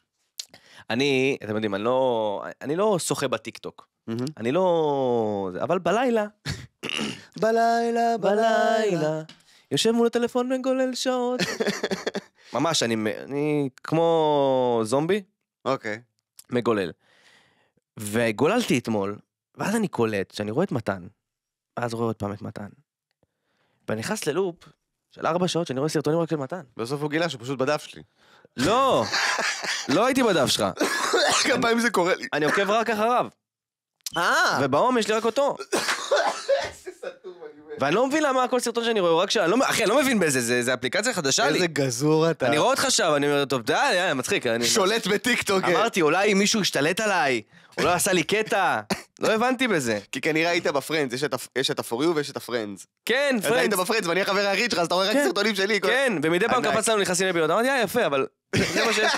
אני, אתם יודעים, אני לא, אני לא שוחה בטיקטוק. Mm-hmm. אני לא... אבל בלילה... בלילה, בלילה. יושב מול הטלפון וגולל שעות. ממש, אני, אני כמו זומבי. אוקיי. Okay. מגולל. וגוללתי אתמול, ואז אני קולט שאני רואה את מתן, ואז רואה עוד פעם את מתן. ואני נכנס ללופ של ארבע שעות שאני רואה סרטונים רק של מתן. בסוף הוא גילה שהוא פשוט בדף שלי. לא, לא הייתי בדף שלך. כמה פעמים זה קורה לי. אני עוקב רק אחריו. אה! ובאום יש לי רק אותו. ואני לא מבין למה כל סרטון שאני רואה, הוא רק של... לא אחי, אני לא מבין באיזה, זה אפליקציה חדשה לי. איזה גזור אתה. אני רואה אותך שם, אני אומר, טוב, די, די, מצחיק. שולט בטיקטוק. אמרתי, אולי מישהו השתלט עליי, הוא לא עשה לי קטע. לא הבנתי בזה. כי כנראה היית בפרנדס, יש את הפוריו ויש את הפרנדס. כן, פרנדס. אז היית בפרנדס ואני החבר היחיד שלך, אז אתה רואה רק כן, סרטונים שלי. כן, ומדי פעם אה, קפץ לנו נכנסים לבירות. אמרתי, אה, יפה, אבל זה מה שיש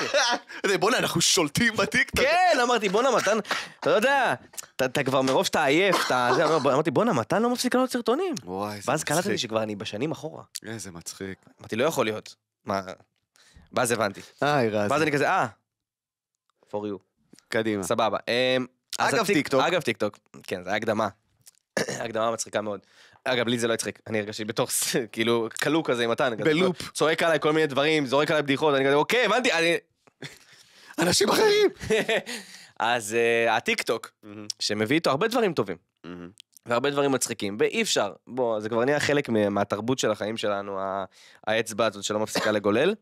לי. בואנה, אנחנו שולטים בטיקטוק. כן, אמרתי, בואנה, מתן, אתה לא יודע, אתה כבר מרוב שאתה עייף, אתה... אמרתי, בואנה, מתן לא מפסיק לעלות סרטונים. וואי, זה מצחיק. ואז קלטתי שכבר אני בשנים אחורה. איזה מצחיק. אמרתי, לא יכול להיות. מה? ואז הבנתי. איי, רז. ואז אני כזה, אה, for you. קדימה. סבבה. אמ, אגב טיקטוק. אגב טיקטוק, כן, זו הקדמה. הקדמה מצחיקה מאוד. אגב, לי זה לא הצחיק, אני הרגשתי בתוך, כאילו, כלוא כזה עם מתן. בלופ. כאילו, צועק עליי כל מיני דברים, זורק עליי בדיחות, אני כזה, אוקיי, הבנתי, אני... אנשים אחרים! אז אה, הטיקטוק, שמביא איתו הרבה דברים טובים. והרבה דברים מצחיקים, ואי אפשר, בוא, זה כבר נהיה חלק מהתרבות של החיים שלנו, האצבע הזאת שלא מפסיקה לגולל,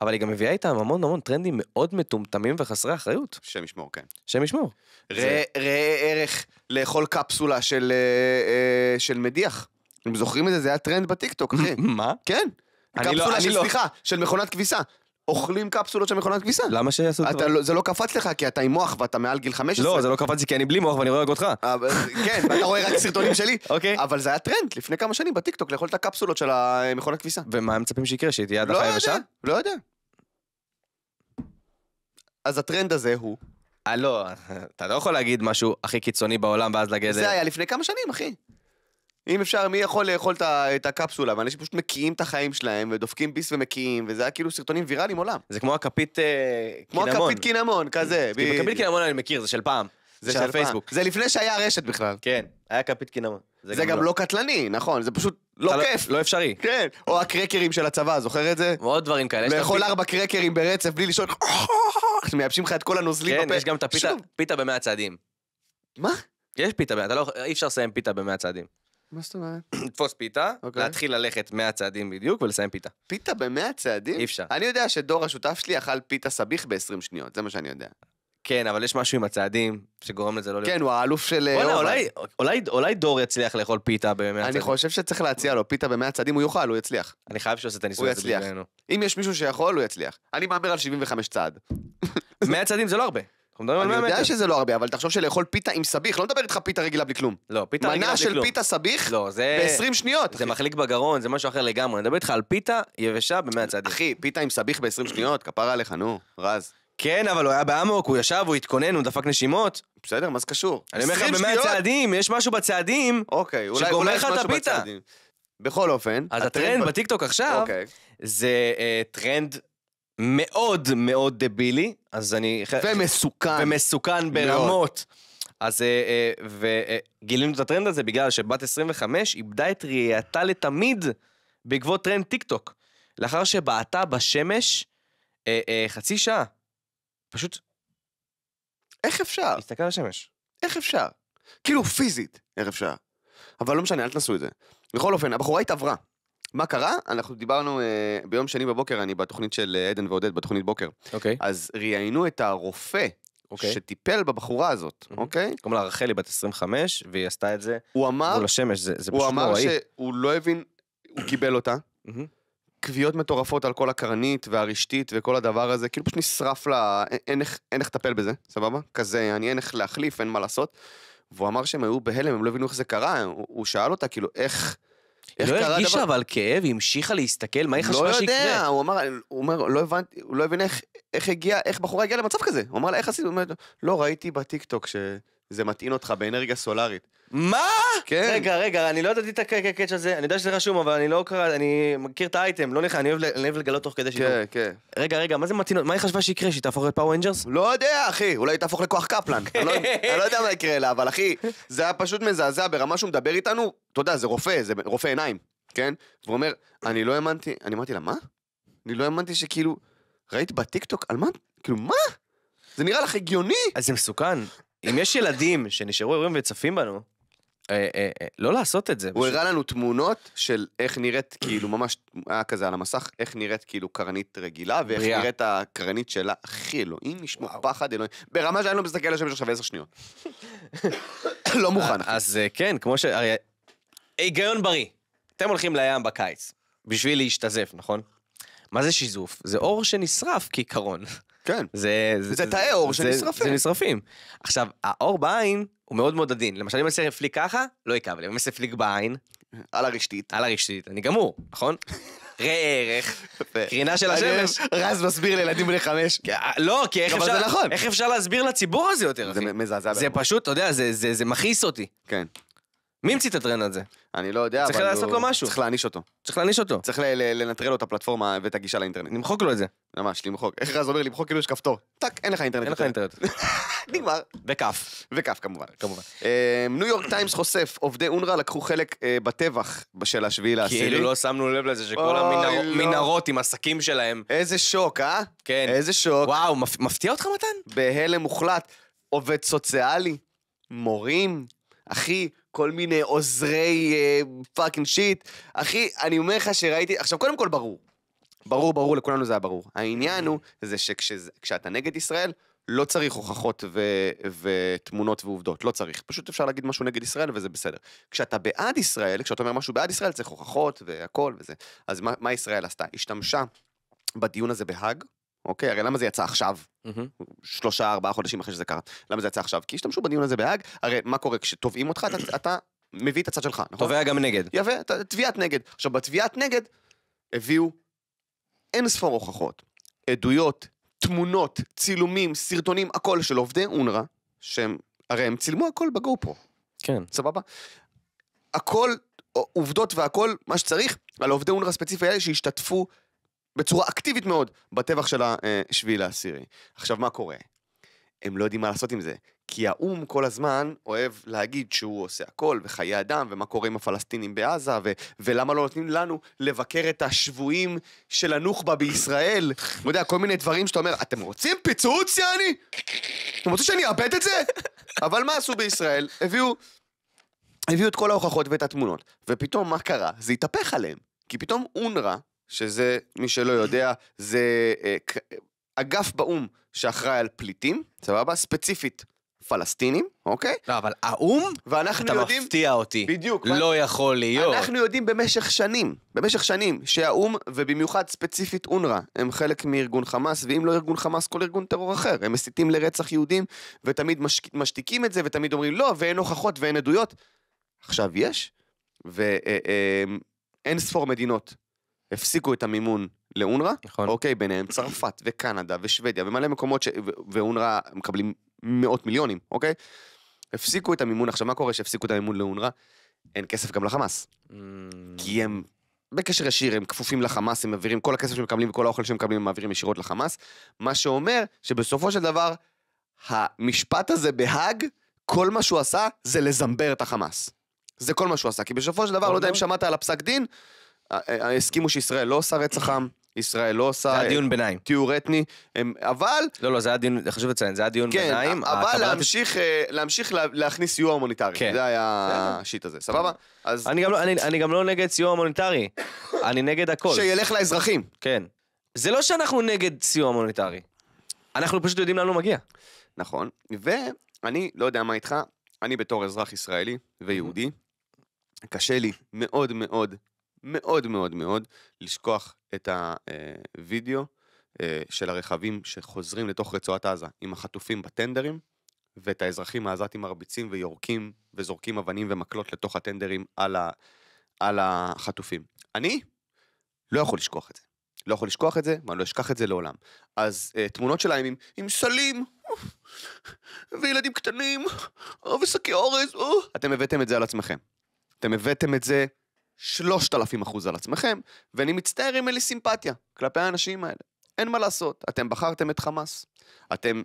אבל היא גם מביאה איתם המון המון טרנדים מאוד מטומטמים וחסרי אחריות. שם ישמור, כן. שם ישמור. ראה זה... ערך לאכול קפסולה של, אה, אה, של מדיח. אם זוכרים את זה, זה היה טרנד בטיקטוק, אחי. מה? כן. לא- קפסולה לא, של, סליחה, לא. של מכונת כביסה. אוכלים קפסולות של מכונת כביסה. למה שיעשו את זה? לא, זה לא קפץ לך כי אתה עם מוח ואתה מעל גיל 15. לא, זה לא קפץ לי כי אני בלי מוח ואני רואה רק אותך. כן, ואתה רואה רק סרטונים שלי. אוקיי. אבל זה היה טרנד לפני כמה שנים בטיקטוק לאכול את הקפסולות של המכונת כביסה. ומה הם מצפים שיקרה? שהיא תהיה עד הדחה לא יבשה? לא יודע. אז הטרנד הזה הוא... אה לא, אתה לא יכול להגיד משהו הכי קיצוני בעולם ואז להגיד... זה היה לפני כמה שנים, אחי. אם אפשר, מי יכול לאכול את הקפסולה? ואנשים פשוט מקיאים את החיים שלהם, ודופקים ביס ומקיאים, וזה היה כאילו סרטונים ויראליים עולם. זה כמו הכפית אה, קינמון. כמו הכפית קינמון, כזה. הכפית קינמון אני מכיר, זה של פעם. זה של פייסבוק. זה לפני שהיה רשת בכלל. כן, היה כפית קינמון. זה, גם לא. לא קטלני, נכון, זה פשוט לא, לא כיף. לא אפשרי. כן, או הקרקרים של הצבא, זוכר את זה? ועוד דברים כאלה. לאכול ארבע קרקרים ברצף בלי לשאול, מייבשים לך את כל הנוזלים כן, בפה. כן, יש גם את הפיתה במאה צעדים. מה? יש פיתה, לא- אי אפשר לסיים פיתה במאה צעדים. מה זאת אומרת? לתפוס פיתה, okay. אוקיי. להתחיל ללכת 100 צעדים בדיוק ולסיים פיתה. פיתה ב-100 צעדים? אי אפשר. אני יודע שדור השותף שלי אכל פיתה סביח ב-20 שניות, זה מה שאני יודע. כן, אבל יש משהו עם הצעדים שגורם לזה לא להיות... כן, הוא האלוף של... אה, אולי, דור יצליח לאכול פיתה במאה צעדים. אני חושב שצריך להציע לו פיתה במאה צעדים, הוא יוכל, הוא יצליח. אני חייב שעושה את הניסוי הזה בשבילנו. אם יש מישהו שיכול, הוא יצליח. אני מהמר על 75 צעד. 100 צעדים זה לא הרבה. אנחנו מדברים על 100 מטר. אני יודע שזה לא הרבה, אבל תחשוב שלאכול פיתה עם סביך, לא מדבר איתך פיתה רגילה בלי כלום. לא, פיתה רגילה בלי כלום. מנה של פיתה סביך? לא, זה... ב-20 שניות. זה מחליק בגרון, זה משהו אחר לגמרי. אני מדבר איתך על פיתה יבשה במאה צעדים. אחי, פיתה עם סביך ב-20 שניות, כפרה עליך, נו, רז. כן, אבל הוא היה באמוק, הוא ישב, הוא התכונן, הוא דפק נשימות. בסדר, מה זה קשור? אני אומר לך, במאה צעדים, יש משהו בצעדים, אוקיי, אולי, שגומר לך את הפיתה. בכל אופן, אז הטרנד הטרנד בטיקטוק עכשיו, אוקיי. זה אה, טרנד מאוד מאוד דבילי, אז אני... ומסוכן. ומסוכן ברמות. אז אה, אה, וגילינו אה, את הטרנד הזה בגלל שבת 25 איבדה את ראייתה לתמיד בעקבות טרנד טיק טוק. לאחר שבעטה בשמש חצי שעה. פשוט... איך אפשר? הסתכל על השמש. איך אפשר? כאילו פיזית, איך אפשר? אבל לא משנה, אל תנסו את זה. בכל אופן, הבחורה התעברה. מה קרה? אנחנו דיברנו uh, ביום שני בבוקר, אני בתוכנית של אה, עדן ועודד, בתוכנית בוקר. אוקיי. Okay. אז ראיינו את הרופא okay. אוקיי. שטיפל בבחורה הזאת, אוקיי? mm-hmm. אוקיי? קוראים לה רחלי בת 25, והיא עשתה את זה הוא אמר, מול השמש, זה, זה פשוט נוראי. הוא אמר לא שהוא לא הבין, הוא קיבל אותה. כוויות מטורפות על כל הקרנית והרשתית וכל הדבר הזה, כאילו פשוט נשרף לה, אה, אין איך לטפל בזה, סבבה? כזה, אני אין איך להחליף, אין מה לעשות. והוא אמר שהם היו בהלם, הם לא הבינו איך זה קרה, הוא, הוא שאל אותה, כאילו, איך... איך לא הרגישה דבר... אבל כאב, היא המשיכה להסתכל, מה היא חשבה שיקרה? לא יודע, הוא אמר, הוא אומר, לא הבנתי, הוא לא הבין איך, איך הגיע, איך בחורה הגיעה למצב כזה. הוא אמר לה, איך עשית? הוא אומר, לא, ראיתי בטיקטוק ש... זה מטעין אותך באנרגיה סולארית. מה? כן. רגע, רגע, אני לא ידעתי את הקאץ' הזה, אני יודע שזה רשום, אבל אני לא קרא, אני מכיר את האייטם, לא נכון, אני אוהב לגלות תוך כדי שידור. כן, כן. רגע, רגע, מה זה מטעין, מה היא חשבה שיקרה, שהיא תהפוך לפאוור אנג'רס? לא יודע, אחי, אולי היא תהפוך לכוח קפלן. לא, אני לא יודע מה יקרה לה, אבל אחי, זה היה פשוט מזעזע ברמה שהוא מדבר איתנו, אתה יודע, זה רופא, זה רופא עיניים, כן? והוא אומר, אני לא האמנתי, אני אמרתי לה, מה? אני לא האמנתי שכאילו, ראית בטיקטוק, על מה? כאילו, מה? זה נראה לך הגיוני? אז זה מסוכן. אם יש ילדים שנשארו הורים וצפים בנו, אה, אה, אה, לא לעשות את זה. הוא הראה לנו תמונות של איך נראית, כאילו, ממש היה כזה על המסך, איך נראית כאילו קרנית רגילה, ואיך נראית הקרנית שלה. אחי, אלוהים נשמע פחד, אלוהים. ברמה שאני לא מסתכל על השמש עכשיו עשר שניות. לא מוכן. אז כן, כמו ש... היגיון בריא. אתם הולכים לים בקיץ, בשביל להשתזף, נכון? מה זה שיזוף? זה אור שנשרף כעיקרון. כן. זה... זה, זה זה תאי עור שנשרפים. זה, זה נשרפים. עכשיו, האור בעין הוא מאוד מאוד עדין. למשל, אם אני אעשה פליק ככה, לא יכאב לי. אם אני אעשה פליק בעין... על הרשתית. על הרשתית. אני גמור, נכון? ראה ערך, קרינה של השמש. רז מסביר לילדים בני חמש. אה, לא, כי איך אפשר... אבל זה נכון. איך אפשר להסביר לציבור הזה יותר, אחי? זה מזעזע. זה פשוט, אתה יודע, זה מכעיס אותי. כן. מי המציא את הטרנד הזה? אני לא יודע, אבל הוא... צריך לעשות לו משהו. צריך להעניש אותו. צריך להעניש אותו. צריך לנטרל לו את הפלטפורמה ואת הגישה לאינטרנט. נמחוק לו את זה. ממש, למחוק. איך רז אומר למחוק כאילו יש כפתור. טאק, אין לך אינטרנט. אין לך אינטרנט. נגמר. וכף. וכף כמובן. כמובן. אמ, ניו יורק טיימס חושף, עובדי אונר"א לקחו חלק אה, בטבח של השביעי לעשירי. כאילו לא שמנו לב לזה שכל המנהרות לא. עם השקים שלהם. איזה שוק, אה? כן. איזה שוק. וואו, מפתיע אותך מתן? בהלם מוחלט. עובד סוציאלי, מורים, אחי, כל מיני עוזרי פאקינג אה, שיט. אחי, אני אומר לך שראיתי, עכשיו קודם כל ברור, ברור, ברור, לכולנו זה היה ברור. העניין הוא, זה שכשאתה נגד ישראל, לא צריך הוכחות ו, ותמונות ועובדות, לא צריך. פשוט אפשר להגיד משהו נגד ישראל וזה בסדר. כשאתה בעד ישראל, כשאתה אומר משהו בעד ישראל, צריך הוכחות והכל וזה. אז מה, מה ישראל עשתה? השתמשה בדיון הזה בהאג, אוקיי? הרי למה זה יצא עכשיו? שלושה, ארבעה חודשים אחרי שזה קרה. למה זה יצא עכשיו? כי השתמשו בדיון הזה בהאג, הרי מה קורה כשתובעים אותך, אתה, אתה מביא את הצד שלך, נכון? תובע גם נגד. יפה, תביעת נגד. עכשיו, בתביעת נגד הביאו אין ספור הוכחות, עדויות, תמונות, צילומים, סרטונים, הכל של עובדי אונר"א, שהם, הרי הם צילמו הכל בגו פרו. כן. סבבה? הכל, עובדות והכל, מה שצריך, על עובדי אונר"א ספציפי האלה שהשתתפו בצורה אקטיבית מאוד, בטבח של השביעי לעשירי. עכשיו, מה קורה? הם לא יודעים מה לעשות עם זה, כי האו"ם כל הזמן אוהב להגיד שהוא עושה הכל, וחיי אדם, ומה קורה עם הפלסטינים בעזה, ו- ולמה לא נותנים לנו לבקר את השבויים של הנוח'בה בישראל. אתה יודע, כל מיני דברים שאתה אומר, אתם רוצים פיצוץ, יעני? אתם רוצים שאני אאבד את זה? אבל מה עשו בישראל? הביאו, הביאו את כל ההוכחות ואת התמונות, ופתאום מה קרה? זה התהפך עליהם. כי פתאום אונר"א שזה, מי שלא יודע, זה אה, אגף באו"ם שאחראי על פליטים, סבבה? ספציפית פלסטינים, אוקיי? לא, אבל האו"ם? ואנחנו אתה יודעים... אתה מפתיע אותי. בדיוק. לא מה? יכול להיות. אנחנו יודעים במשך שנים, במשך שנים, שהאו"ם, ובמיוחד ספציפית אונר"א, הם חלק מארגון חמאס, ואם לא ארגון חמאס, כל ארגון טרור אחר. הם מסיתים לרצח יהודים, ותמיד מש... משתיקים את זה, ותמיד אומרים לא, ואין הוכחות ואין עדויות. עכשיו יש, ואין אה, אה, ספור מדינות הפסיקו את המימון לאונר"א, נכון. אוקיי, ביניהם צרפת וקנדה ושוודיה ומלא מקומות ש... ואונר"א מקבלים מאות מיליונים, אוקיי? הפסיקו את המימון, עכשיו מה קורה שהפסיקו את המימון לאונר"א? אין כסף גם לחמאס. Mm. כי הם בקשר ישיר, הם כפופים לחמאס, הם מעבירים כל הכסף שמקבלים וכל האוכל שמקבלים הם מעבירים ישירות לחמאס, מה שאומר שבסופו של דבר, המשפט הזה בהאג, כל מה שהוא עשה זה לזמבר את החמאס. זה כל מה שהוא עשה, כי בסופו של דבר, לא יודע אם שמעת על הפסק דין, הסכימו שישראל לא עושה רצח עם, ישראל לא עושה... זה היה אה, דיון ביניים. טיהור אתני, אבל... לא, לא, זה היה דיון, חשוב לציין, זה היה דיון כן, ביניים. כן, אבל להמשיך, אה, להמשיך להכניס סיוע הומניטרי. כן. זה היה השיט הזה, סבבה? אז... אני גם, לא, אני, אני גם לא נגד סיוע הומניטרי, אני נגד הכל. שילך לאזרחים. כן. זה לא שאנחנו נגד סיוע הומניטרי, אנחנו פשוט יודעים לאן הוא מגיע. נכון, ואני לא יודע מה איתך, אני בתור אזרח ישראלי ויהודי, קשה לי מאוד מאוד מאוד מאוד מאוד לשכוח את הווידאו אה, של הרכבים שחוזרים לתוך רצועת עזה עם החטופים בטנדרים, ואת האזרחים העזתים מרביצים ויורקים וזורקים אבנים ומקלות לתוך הטנדרים על, ה, על החטופים. אני לא יכול לשכוח את זה. לא יכול לשכוח את זה, ואני לא אשכח את זה לעולם. אז uh, תמונות שלהם עם, עם סלים, וילדים קטנים, ושקי אורז, אתם הבאתם את זה על עצמכם. אתם הבאתם את זה שלושת אלפים אחוז על עצמכם, ואני מצטער אם אין לי סימפתיה כלפי האנשים האלה. אין מה לעשות, אתם בחרתם את חמאס, אתם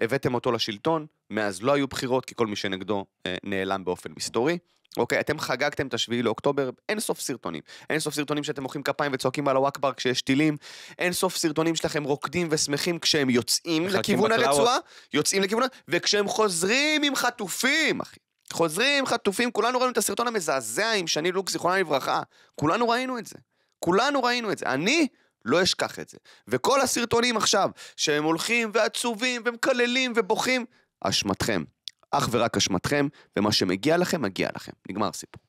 הבאתם אותו לשלטון, מאז לא היו בחירות, כי כל מי שנגדו אה, נעלם באופן מסתורי. אוקיי, אתם חגגתם את השביעי לאוקטובר, אין סוף סרטונים. אין סוף סרטונים שאתם מוחאים כפיים וצועקים על הוואקבר כשיש טילים. אין סוף סרטונים שלכם רוקדים ושמחים כשהם יוצאים לכיוון הרצועה, יוצאים לכיוון, וכשהם חוזרים עם חטופים, אחי. חוזרים חטופים, כולנו ראינו את הסרטון המזעזע עם שני לוק, זיכרונה לברכה. כולנו ראינו את זה. כולנו ראינו את זה. אני לא אשכח את זה. וכל הסרטונים עכשיו, שהם הולכים ועצובים ומקללים ובוכים, אשמתכם. אך ורק אשמתכם, ומה שמגיע לכם, מגיע לכם. נגמר הסיפור.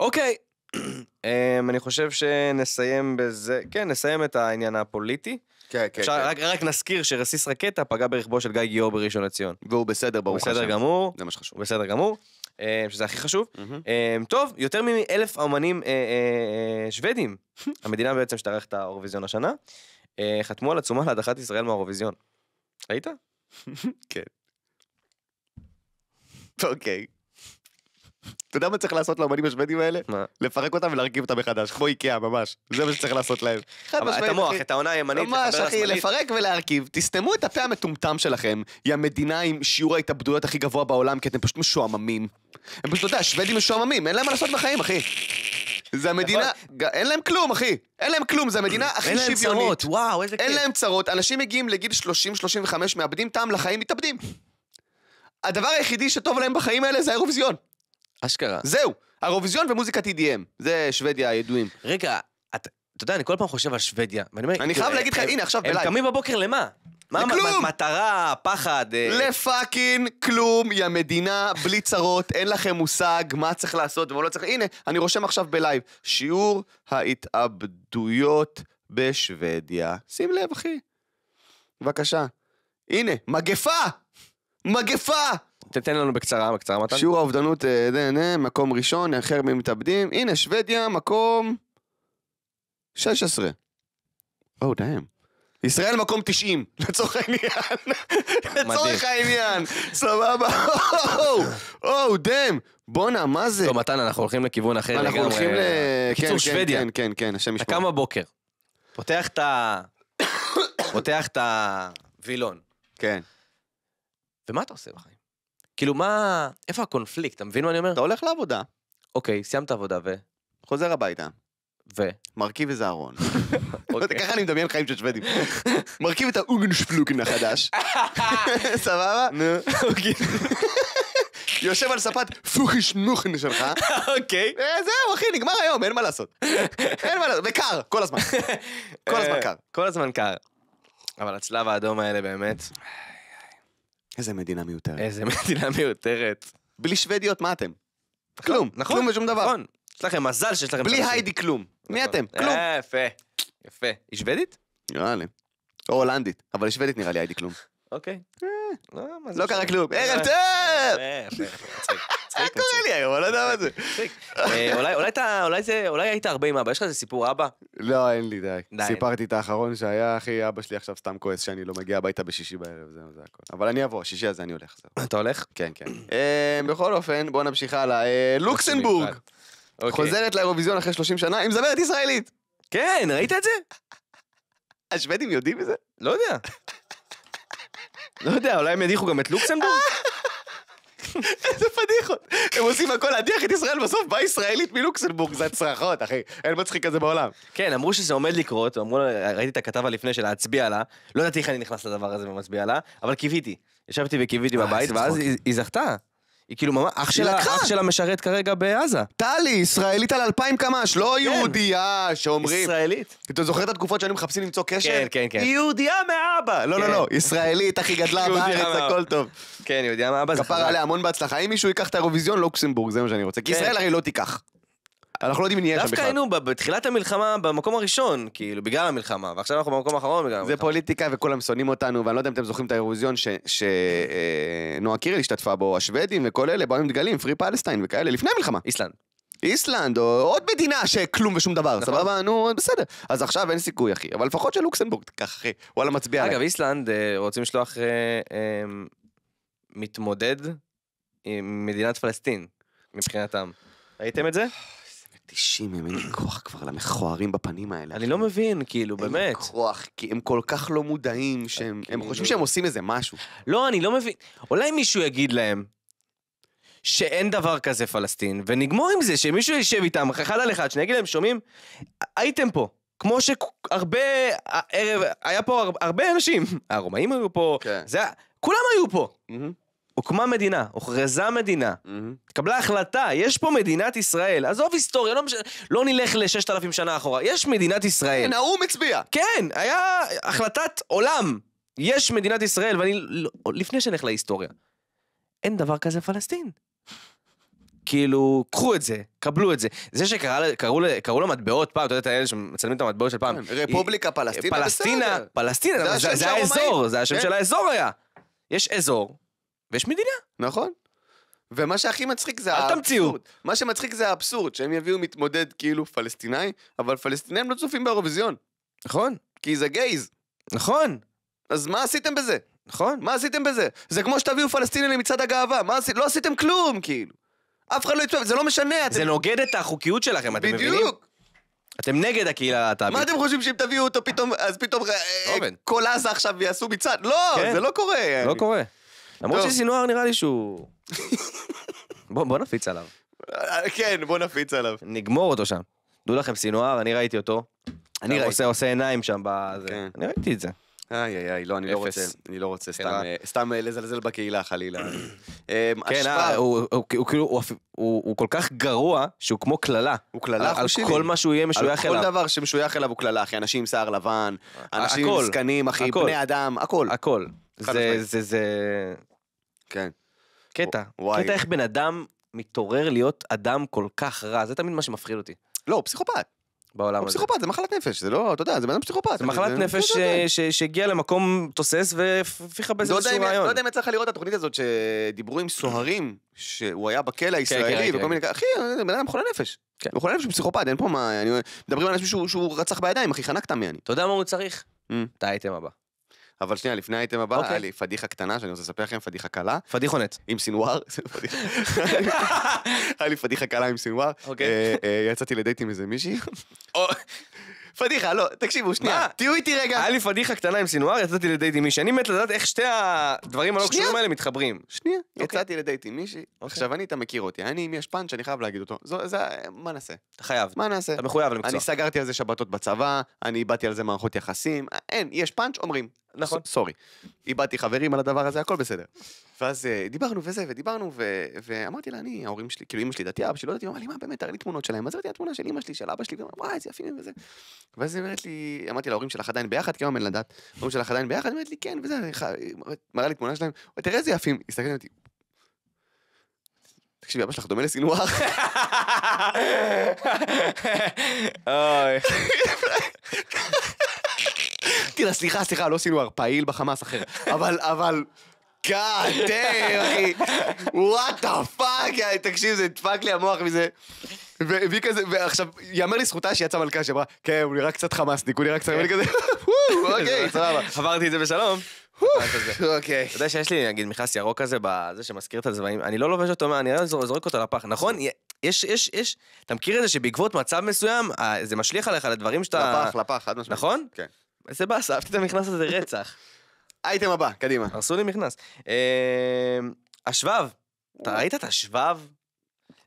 אוקיי. אמ, אני חושב שנסיים בזה, כן, נסיים את העניין הפוליטי. כן, כן. כן. רק, נזכיר שרסיס רקטה פגע ברכבו של גיא גיאור בראשון לציון. והוא בסדר, ברוך השם. בסדר גמור. זה מה שחשוב. בסדר גמור. אה, שזה הכי חשוב. אה, טוב, יותר מאלף אמנים אה, שוודים, המדינה בעצם שתארך את האירוויזיון השנה, חתמו על עצומה להדחת ישראל מהאירוויזיון. ראית? כן. אוקיי. אתה יודע מה צריך לעשות לאמנים השוודים האלה? מה? לפרק אותם ולהרכיב אותם מחדש, כמו איקאה ממש, זה מה שצריך לעשות להם. אבל את המוח, את העונה הימנית, ממש אחי, לפרק ולהרכיב, תסתמו את הפה המטומטם שלכם, היא המדינה עם שיעור ההתאבדויות הכי גבוה בעולם, כי אתם פשוט משועממים. הם פשוט, אתה יודע, שוודים משועממים, אין להם מה לעשות בחיים, אחי. זה המדינה, נכון. אין להם כלום, אחי. אין להם כלום, זה המדינה הכי שוויונית. אין להם צרות, וואו, איזה כיף. אין להם צרות, אנשים מגיעים לגיל 30-35, מאבדים טעם לחיים, מתאבדים. הדבר היחידי שטוב להם בחיים האלה זה האירוויזיון. אשכרה. זהו, האירוויזיון ומוזיקת EDM. זה שוודיה הידועים. רגע, אתה יודע, אני כל פעם חושב על שוודיה, ואני אומר... אני חייב כאילו, להגיד לך, הנה, עכשיו בלייב. הם קמים בבוקר למה? מה, המטרה, מטרה, פחד. אה? לפאקינג כלום, יא מדינה, בלי צרות, אין לכם מושג מה צריך לעשות ומה לא צריך... הנה, אני רושם עכשיו בלייב, שיעור ההתאבדויות בשוודיה. שים לב, אחי. בבקשה. הנה, מגפה! מגפה! תתן לנו בקצרה, בקצרה מתן. שיעור האובדנות, אה, מקום ראשון, אחר ממתאבדים. הנה, שוודיה, מקום 16. או, oh, דאם. ישראל מקום 90, לצורך העניין. לצורך העניין, סבבה. או, דאם. בואנה, מה זה? טוב, מתן, אנחנו הולכים לכיוון אחר לגמרי. אנחנו הולכים ל... קיצור, כן, כן, שוודיה. כן, כן, כן, השם ישמור. אתה קם בבוקר, פותח את ה... פותח את הווילון. כן. ומה אתה עושה בחיים? כאילו, מה... איפה הקונפליקט? אתה מבין מה אני אומר? אתה הולך לעבודה. אוקיי, סיימת עבודה ו... חוזר הביתה. ו? מרכיב איזה ארון. לא אוקיי. ככה אני מדמיין חיים של שוודים. מרכיב את האוגנשפלוגן החדש. סבבה? נו. אוקיי. יושב על ספת פוכיש נוכן שלך. אוקיי. אה, זהו, אחי, נגמר היום, אין מה לעשות. אין מה לעשות, וקר, כל הזמן. כל הזמן אה, קר. כל הזמן קר. אבל הצלב האדום האלה באמת... איזה מדינה מיותרת. איזה מדינה מיותרת. בלי שוודיות, מה אתם? נכון, כלום. נכון. כלום ושום דבר. נכון. יש לכם מזל שיש לכם... בלי היידי כלום. מי נכון. אתם? כלום. אה, יפה, יפה. היא שוודית? נראה לי. או הולנדית, אבל היא שוודית נראה לי, הייתי כלום. אוקיי. אה, לא, לא קרה כלום. ערב טוב! מה קורה לי היום? אני לא יודע מה זה. אה, אולי אתה, אולי אולי זה, היית הרבה עם אבא, יש לך איזה סיפור אבא? לא, אין לי, די. סיפרתי את האחרון שהיה, אחי, אבא שלי עכשיו סתם כועס שאני לא מגיע הביתה בשישי בערב, זה הכל. אבל אני אבוא, שישי הזה אני הולך, אתה הולך? כן, כן. בכל אופן, בוא נמשיך הלאה. לוקסנבורג. אוקיי. חוזרת לאירוויזיון אחרי 30 שנה עם זמרת ישראלית. כן, ראית את זה? השוודים יודעים את זה? לא יודע. לא יודע, אולי הם ידיחו גם את לוקסמבורג? איזה פדיחות. הם עושים הכל להדיח את ישראל, בסוף באה ישראלית מלוקסנבורג, זה הצרחות, אחי. אין מצחיק כזה בעולם. כן, אמרו שזה עומד לקרות, אמרו, ראיתי את הכתבה לפני של להצביע לה, לא ידעתי איך אני נכנס לדבר הזה ומצביע לה, אבל קיוויתי. ישבתי וקיוויתי אה, בבית, ואז היא זכתה. היא כאילו ממש, אח שלה, לקחה. אח שלה משרת כרגע בעזה. טלי, ישראלית על אלפיים קמ"ש, לא כן. יהודייה, שאומרים... ישראלית. אתה זוכר את התקופות שהיינו מחפשים למצוא קשר? כן, כן, כן. היא יהודייה מאבא! לא, לא, כן. לא, ישראלית, אחי, גדלה בארץ, הכל טוב. כן, יהודייה מאבא זה חזק. כפר עליה המון בהצלחה. אם מישהו ייקח את האירוויזיון, לוקסמבורג, זה מה שאני רוצה. כי כן. ישראל הרי לא תיקח. אנחנו לא יודעים אם נהיה שם בכלל. דווקא היינו בתחילת המלחמה במקום הראשון, כאילו, בגלל המלחמה, ועכשיו אנחנו במקום האחרון בגלל המלחמה. זה פוליטיקה וכולם שונאים אותנו, ואני לא יודע אם אתם זוכרים את האירוויזיון שנועה אה, קירל השתתפה בו, השוודים וכל אלה, באו עם דגלים, פרי פלסטיין וכאלה, לפני המלחמה. איסלנד. איסלנד, או עוד מדינה שכלום ושום דבר, נכון. סבבה? נו, בסדר. אז עכשיו אין סיכוי, אחי. אבל לפחות שלוקסמבורג, ככה, וואלה, מצביע אגב, איסלנד, אה, רוצים לשלוח אה, מתמודד עם מדינת פלסטין, מבחינתם. ראיתם את זה? מתישים, הם אין לי כוח כבר למכוערים בפנים האלה. אני לא מבין, כאילו, באמת. אין לי כוח, כי הם כל כך לא מודעים, שהם אה, כאילו- חושבים שהם עושים איזה משהו. לא, אני לא מבין. אולי מישהו יגיד להם, שאין דבר כזה פלסטין, ונגמור עם זה, שמישהו יישב איתם, אחד על אחד, שאני אגיד להם, שומעים? הייתם פה. כמו שהרבה, אה, היה פה הרבה אנשים, הרומאים היו פה, כן. זה היה, כולם היו פה. הוקמה מדינה, הוכרזה מדינה, התקבלה החלטה, יש פה מדינת ישראל. עזוב היסטוריה, לא, מש... לא נלך לששת אלפים שנה אחורה, יש מדינת ישראל. כן, האו"ם הצביע. כן, היה החלטת עולם. יש מדינת ישראל, ואני... לא- לפני שנלך להיסטוריה, אין דבר כזה פלסטין. כאילו, קחו את זה, קבלו את זה. זה שקראו לה מטבעות פעם, אתה יודע את האלה שמצלמים את המטבעות של פעם. כן, רפובליקה אה, פלסטינה, פלסטינה, פלסטינה, זה האזור, זה השם כן. של האזור היה. יש אזור, ויש מדינה. נכון. ומה שהכי מצחיק זה האבסורד. אל תמציאו. מה שמצחיק זה האבסורד, שהם יביאו מתמודד כאילו פלסטינאי, אבל פלסטינאים לא צופים באירוויזיון. נכון. כי זה גייז. נכון. אז מה עשיתם בזה? נכון. מה עשיתם בזה? זה כמו שתביאו פלסטינים למצעד הגאווה, מה עשיתם? לא עשיתם כלום, כאילו. אף אחד לא יצטרף, זה לא משנה. אתם... זה נוגד את החוקיות שלכם, אתם מבינים? בדיוק. אתם נגד הקהילה הלהט"בית. מה אתם חושבים שאם תביאו אותו פתאום, אז פתאום כל אה, לא, עזה אה, עכשיו יעשו מצעד? לא, כן. זה לא קורה. לא אני... קורה. למרות שסינואר נראה לי שהוא... בוא, בוא נפיץ עליו. כן, בוא נפיץ עליו. נגמור אותו שם. דעו לכם, סינואר, אני ראיתי אותו. אני ראיתי. עושה, עושה עיניים שם בזה. כן. אני ראיתי את זה. איי איי איי, לא, אני לא רוצה, אני לא רוצה כן, סתם, אה, אה, אה, לזלזל בקהילה חלילה. אמ, כן, הוא כאילו, הוא כל כך גרוע שהוא כמו קללה. הוא קללה חושי על כל מה שהוא יהיה משוייך אליו. על כל דבר שמשוייך אליו הוא קללה, אחי, אנשים עם שיער לבן, אנשים עם זקנים, אחי, בני אדם, הכל. הכל. זה, זה, זה... כן. קטע. וואי. קטע איך בן אדם מתעורר להיות אדם כל כך רע, זה תמיד מה שמפחיד אותי. לא, הוא פסיכופת. בעולם הוא הזה. פסיכופת, זה מחלת נפש, זה לא, אתה יודע, זה בן אדם פסיכופת. זה מחלת זה... נפש שהגיע למקום תוסס והפיכה באיזה לא איזשהו רעיון. לא יודע אם יצא לך לראות את התוכנית הזאת שדיברו עם סוהרים, שהוא היה בכלא כן, כן, הישראלי כן, וכל מיני כאלה, אחי, זה בן אדם חולה נפש. הוא חולה נפש פסיכופת, אין פה מה, מדברים על אנשים שהוא רצח בידיים, אחי, חנקת מי אני. אתה יודע מה הוא צריך? את האייטם הבא. אבל שנייה, לפני האייטם הבא, אוקיי. היה לי פדיחה קטנה שאני רוצה לספר לכם, פדיחה קלה. פדיחונת. עם סינואר. היה לי פדיחה קלה עם סינואר. אוקיי. אה, אה, יצאתי לדייט עם איזה מישהי. פדיחה, לא, תקשיבו, שנייה, תהיו איתי רגע. היה לי פדיחה קטנה עם סינואר, יצאתי לדייט עם מישהי. אני מת לדעת איך שתי הדברים הלא קשורים האלה מתחברים. שנייה, אוקיי. יצאתי לדייט עם מישהי, עכשיו אני, אתה מכיר אותי, אני, אם יש פאנץ', אני חייב להגיד אותו. זה, מה נעשה? אתה חייב. מה נעשה? אתה מחויב למקצוע. אני סגרתי על זה שבתות בצבא, אני איבדתי על זה מערכות יחסים, אין, יש פאנץ', אומרים. נכון. סורי. איבדתי חברים על הדבר הזה, הכל בסדר. ואז אה, דיברנו וזה, ודיברנו, ו... ואמרתי לה, אני, ההורים שלי, כאילו אמא שלי דתי, אבא שלי לא דתי, אמר לי, מה באמת, תראה לי תמונות שלהם, אז ראיתי התמונה של אמא שלי, של אבא שלי, וואי, איזה יפים וזה. ואז היא אומרת לי, אמרתי להורים שלך עדיין ביחד, כי היום אין לדעת, ההורים שלך עדיין ביחד, היא אומרת לי, כן, וזה, מראה לי תמונה שלהם, תראה איזה יפים, הסתכלתי אותי, תקשיבי, אבא שלך דומה לסינואר. אוי. כאילו, סליחה, סליחה, לא סינואר, פעיל בחמאס אחר. אבל, אבל... גאד דאם, אחי. וואט דה פאק, תקשיב, זה דפק לי המוח מזה. והיא כזה, ועכשיו, יאמר לזכותה שיצאה מלכה שאמרה, כן, הוא נראה קצת חמאסניק, הוא נראה קצת... כן. ואני כזה, אוקיי, סבבה. עברתי את זה בשלום. אוקיי. אתה יודע שיש לי, נגיד, מכנס ירוק כזה, זה שמזכיר את הזוועים, אני לא לובש אותו, אני לא זורק אותו לפח, נכון? יש, יש, יש, אתה מכיר את זה שבעקבות מצב מסוים, אה, זה משליך עליך לדברים שאתה... לפח, לפח, חד משמעית. נכון? כן. איזה באסה, אהבתי את המכנס הזה רצח. אייטם הבא, קדימה. הרסו לי מכנס. אמ, השבב, אתה ראית את השבב?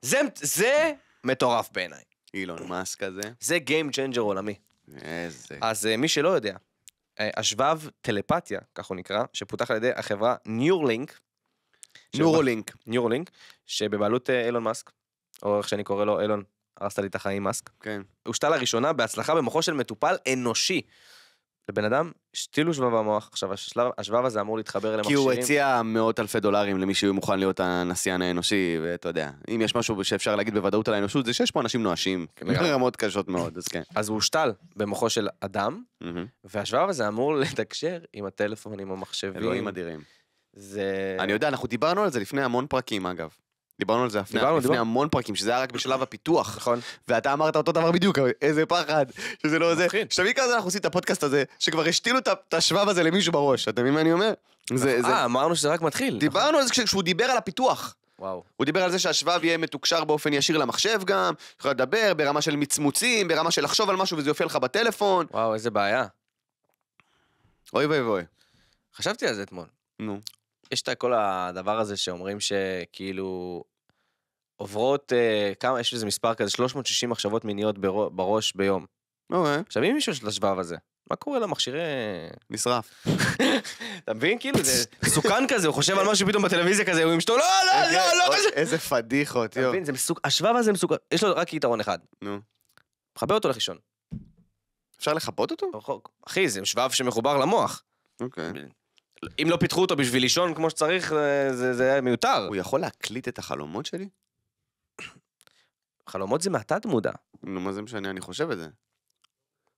זה, זה מטורף בעיניי. אילון מאסק הזה. זה Game Changer עולמי. איזה... אז אה, מי שלא יודע, אה, השבב טלפתיה, כך הוא נקרא, שפותח על ידי החברה ניורלינק. ניורלינק. ניורלינק, שבבעלות אה, אילון מאסק, או איך שאני קורא לו, אילון, הרסת לי את החיים מאסק. כן. הושתה לראשונה בהצלחה במוחו של מטופל אנושי. לבן אדם השתילו שבב המוח, עכשיו השלב, השבב הזה אמור להתחבר למכשירים. כי הוא הציע מאות אלפי דולרים למי שהוא מוכן להיות הנסיין האנושי, ואתה יודע, אם יש משהו שאפשר להגיד בוודאות על האנושות, זה שיש פה אנשים נואשים, כן, רמות קשות מאוד, אז כן. אז הוא הושתל במוחו של אדם, והשבב הזה אמור לתקשר עם הטלפונים, עם המחשבים. אלוהים אדירים. זה... אני יודע, אנחנו דיברנו על זה לפני המון פרקים אגב. דיברנו על זה לפני, דיברנו, לפני דיבר. המון פרקים, שזה היה רק בשלב הפיתוח. נכון. ואתה אמרת אותו דבר בדיוק, איזה פחד, שזה לא זה. שתבין כמה אנחנו עושים את הפודקאסט הזה, שכבר השתילו את השבב הזה למישהו בראש, אתה מבין מה אני אומר? זה, אה, זה... 아, אמרנו שזה רק מתחיל. דיברנו על זה כשהוא דיבר על הפיתוח. וואו. הוא דיבר על זה שהשבב יהיה מתוקשר באופן ישיר למחשב גם, יכול לדבר ברמה של מצמוצים, ברמה של לחשוב על משהו וזה יופיע לך בטלפון. וואו, איזה בעיה. אוי ואבוי. חשבתי על זה אתמול. נו. יש את כל הדבר הזה שאומרים שכאילו עוברות אה, כמה, יש איזה מספר כזה, 360 מחשבות מיניות בר, בראש ביום. אוקיי. עכשיו, אם מישהו יש לו השבב הזה, מה קורה למכשירי... נשרף. אתה מבין? כאילו, זה מסוכן כזה, הוא חושב על כן. משהו פתאום בטלוויזיה כזה, הוא עם אשתו, לא, לא, לא, אוקיי, לא, לא, אוקיי, לא איזה פדיחות, יואו. אתה מבין, זה מסוכן, השבב הזה מסוכן, יש לו רק יתרון אחד. נו. מחבר אותו לחישון. אפשר לכבות אותו? אחי, זה שבב שמחובר למוח. אוקיי. אם לא פיתחו אותו בשביל לישון כמו שצריך, אה, זה, זה היה מיותר. הוא יכול להקליט את החלומות שלי? חלומות זה מהתת מודע. נו, מה זה משנה, אני חושב את זה.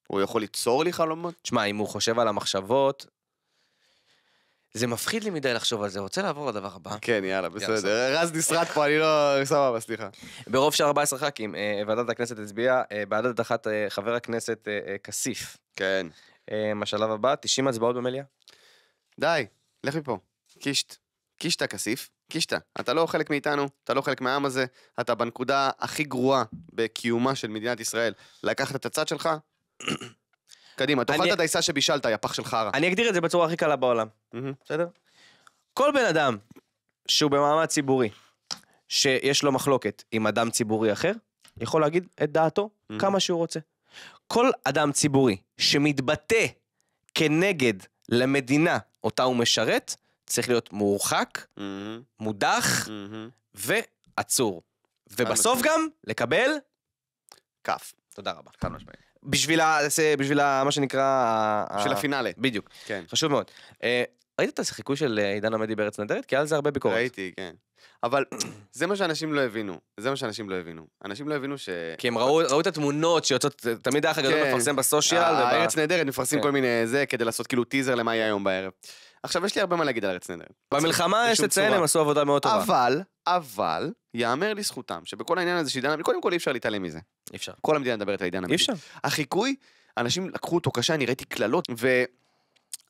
הוא יכול ליצור לי חלומות? תשמע, אם הוא חושב על המחשבות... זה מפחיד לי מדי לחשוב על זה, רוצה לעבור לדבר הבא? כן, יאללה, בסדר. רז נסרט פה, אני לא... סבבה, סליחה. ברוב של 14 ח"כים, אה, ועדת הכנסת הצביעה אה, בעד הדחת חבר הכנסת כסיף. כן. השלב הבא, 90 הצבעות במליאה. די, לך מפה, קישט. קישטה כסיף, קישטה. אתה לא חלק מאיתנו, אתה לא חלק מהעם הזה, אתה בנקודה הכי גרועה בקיומה של מדינת ישראל. לקחת את הצד שלך, קדימה, תאכל את הדייסה שבישלת, יא פח של חרא. אני אגדיר את זה בצורה הכי קלה בעולם, בסדר? כל בן אדם שהוא במעמד ציבורי, שיש לו מחלוקת עם אדם ציבורי אחר, יכול להגיד את דעתו כמה שהוא רוצה. כל אדם ציבורי שמתבטא כנגד למדינה אותה הוא משרת, צריך להיות מורחק, mm-hmm. מודח mm-hmm. ועצור. ובסוף גם לקבל כף. תודה רבה. חד משמעית. בשביל, ה, בשביל ה, מה שנקרא... בשביל ה... הפינאלה. בדיוק. כן. חשוב מאוד. אה, ראית את החיקוי של אה, עידן עמדי בארץ נדרת? כי היה על זה הרבה ביקורת. ראיתי, כן. אבל זה מה שאנשים לא הבינו, זה מה שאנשים לא הבינו. אנשים לא הבינו ש... כי הם ראו, ראו את התמונות שיוצאות, תמיד האח הגדול כן. מפרסם בסושיאל. ובא... הארץ נהדרת מפרסמים כן. כל מיני זה כדי לעשות כאילו טיזר למה יהיה היום בערב. עכשיו, יש לי הרבה מה להגיד על ארץ נהדרת. במלחמה יש לציין, הם עשו עבודה מאוד טובה. אבל, אבל, יאמר לזכותם שבכל העניין הזה שעידן עמדי, קודם כל אי אפשר להתעלם מזה. אי אפשר. כל המדינה מדברת על עידן עמדי. אי אפשר. החיקוי, אנשים לקחו אותו קשה, אני ראיתי קללות, ו...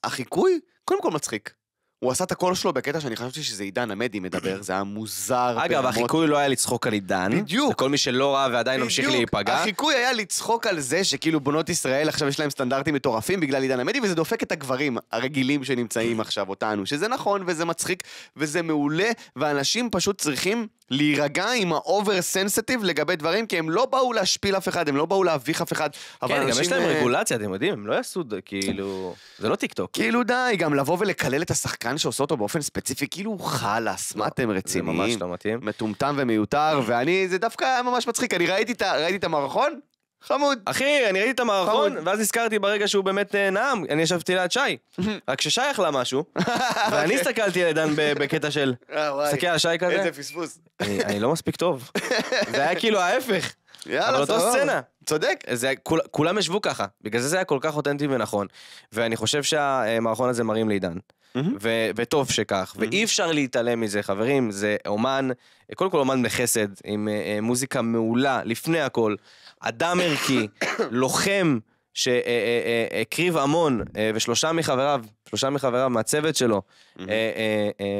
החיקוי, קודם כל מצחיק. הוא עשה את הקול שלו בקטע שאני חשבתי שזה עידן עמדי מדבר, זה היה מוזר. אגב, ברמות... החיקוי לא היה לצחוק על עידן. בדיוק. לכל מי שלא ראה ועדיין ממשיך להיפגע. החיקוי היה לצחוק על זה שכאילו בונות ישראל עכשיו יש להם סטנדרטים מטורפים בגלל עידן עמדי, וזה דופק את הגברים הרגילים שנמצאים עכשיו אותנו, שזה נכון וזה מצחיק וזה מעולה, ואנשים פשוט צריכים להירגע עם האובר סנסיטיב לגבי דברים, כי הם לא באו להשפיל אף אחד, הם לא באו להביך אף אחד. כן, גם יש להם אה, רגולציה, אתם יודעים, הם לא יעשו, כאילו... זה לא טיק כאילו די, גם לבוא ולקלל את השחקן שחקן שעושה אותו באופן ספציפי, כאילו הוא חלאס, מה לא, אתם רציניים? זה ממש לא מתאים. מטומטם ומיותר, ואני, זה דווקא היה ממש מצחיק, אני ראיתי את, ראיתי את המערכון, חמוד. אחי, אני ראיתי את המערכון, חמוד. ואז נזכרתי ברגע שהוא באמת אה, נאם, אני ישבתי ליד שי. רק ששי אכלה משהו, אוקיי. ואני הסתכלתי על עידן בקטע של... אה, תסתכל על שי כזה. איזה פספוס. אני, אני לא מספיק טוב. זה היה כאילו ההפך. יאללה, אבל אותו סצנה. צודק. זה, כול, כולם ישבו ככה, בגלל זה זה היה כל כך אותנטי ונכון. ואני חושב שהמערכון הזה מרים לעידן. Mm-hmm. ו- וטוב שכך, mm-hmm. ואי אפשר להתעלם מזה, חברים, זה אומן, קודם כל אומן בחסד, עם uh, מוזיקה מעולה, לפני הכל, אדם ערכי, לוחם שהקריב אה, המון, ושלושה מחבריו, שלושה מחבריו מהצוות שלו, mm-hmm.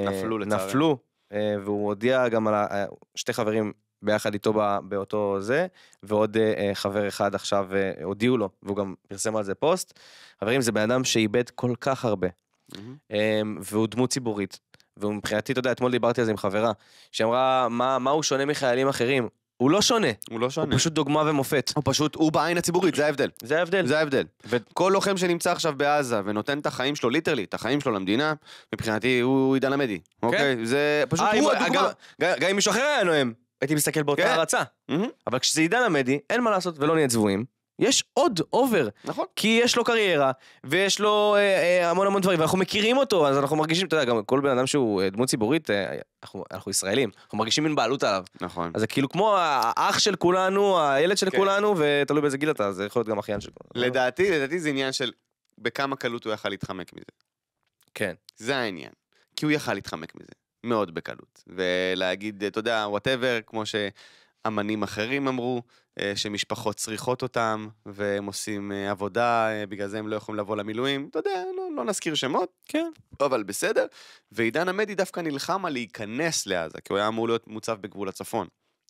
נפלו לצערי. נפלו, והוא הודיע גם על ה- שתי חברים ביחד איתו בא, באותו זה, ועוד אה, חבר אחד עכשיו אה, הודיעו לו, והוא גם פרסם על זה פוסט. חברים, זה בן אדם שאיבד כל כך הרבה, mm-hmm. אמ, והוא דמות ציבורית. ומבחינתי, אתה יודע, אתמול דיברתי על זה עם חברה, שאמרה, מה, מה הוא שונה מחיילים אחרים? הוא לא שונה. הוא לא שונה. הוא פשוט דוגמה ומופת. הוא פשוט, הוא בעין הציבורית, זה ההבדל. זה ההבדל. זה ההבדל. וכל לוחם שנמצא עכשיו בעזה ונותן את החיים שלו, ליטרלי, את החיים שלו למדינה, מבחינתי הוא עידן עמדי. כן. אוקיי? זה פשוט 아, אה, הוא הדוגמה. גם, אם מישהו אחר היה נואם, הייתי מסתכל באותה כן. הרצה. Mm-hmm. אבל כשזה עידן עמדי, אין מה לעשות ולא נהיה צבועים. יש עוד אובר. נכון. כי יש לו קריירה, ויש לו אה, אה, המון המון דברים, ואנחנו מכירים אותו, אז אנחנו מרגישים, אתה יודע, גם כל בן אדם שהוא אה, דמות ציבורית, אה, אנחנו, אנחנו ישראלים, אנחנו מרגישים מן בעלות עליו. נכון. אז זה כאילו כמו האח של כולנו, הילד של כן. כולנו, ותלוי באיזה גיל אתה, זה יכול להיות גם אחיין של כולנו. לדעתי, לדעתי זה עניין של בכמה קלות הוא יכל להתחמק מזה. כן. זה העניין. כי הוא יכל להתחמק מזה. מאוד בקלות. ולהגיד, אתה יודע, וואטאבר, כמו ש... אמנים אחרים אמרו אה, שמשפחות צריכות אותם, והם עושים אה, עבודה, אה, בגלל זה הם לא יכולים לבוא למילואים. אתה יודע, לא, לא נזכיר שמות, כן, אבל בסדר. ועידן עמדי דווקא נלחם על להיכנס לעזה, כי הוא היה אמור להיות מוצב בגבול הצפון.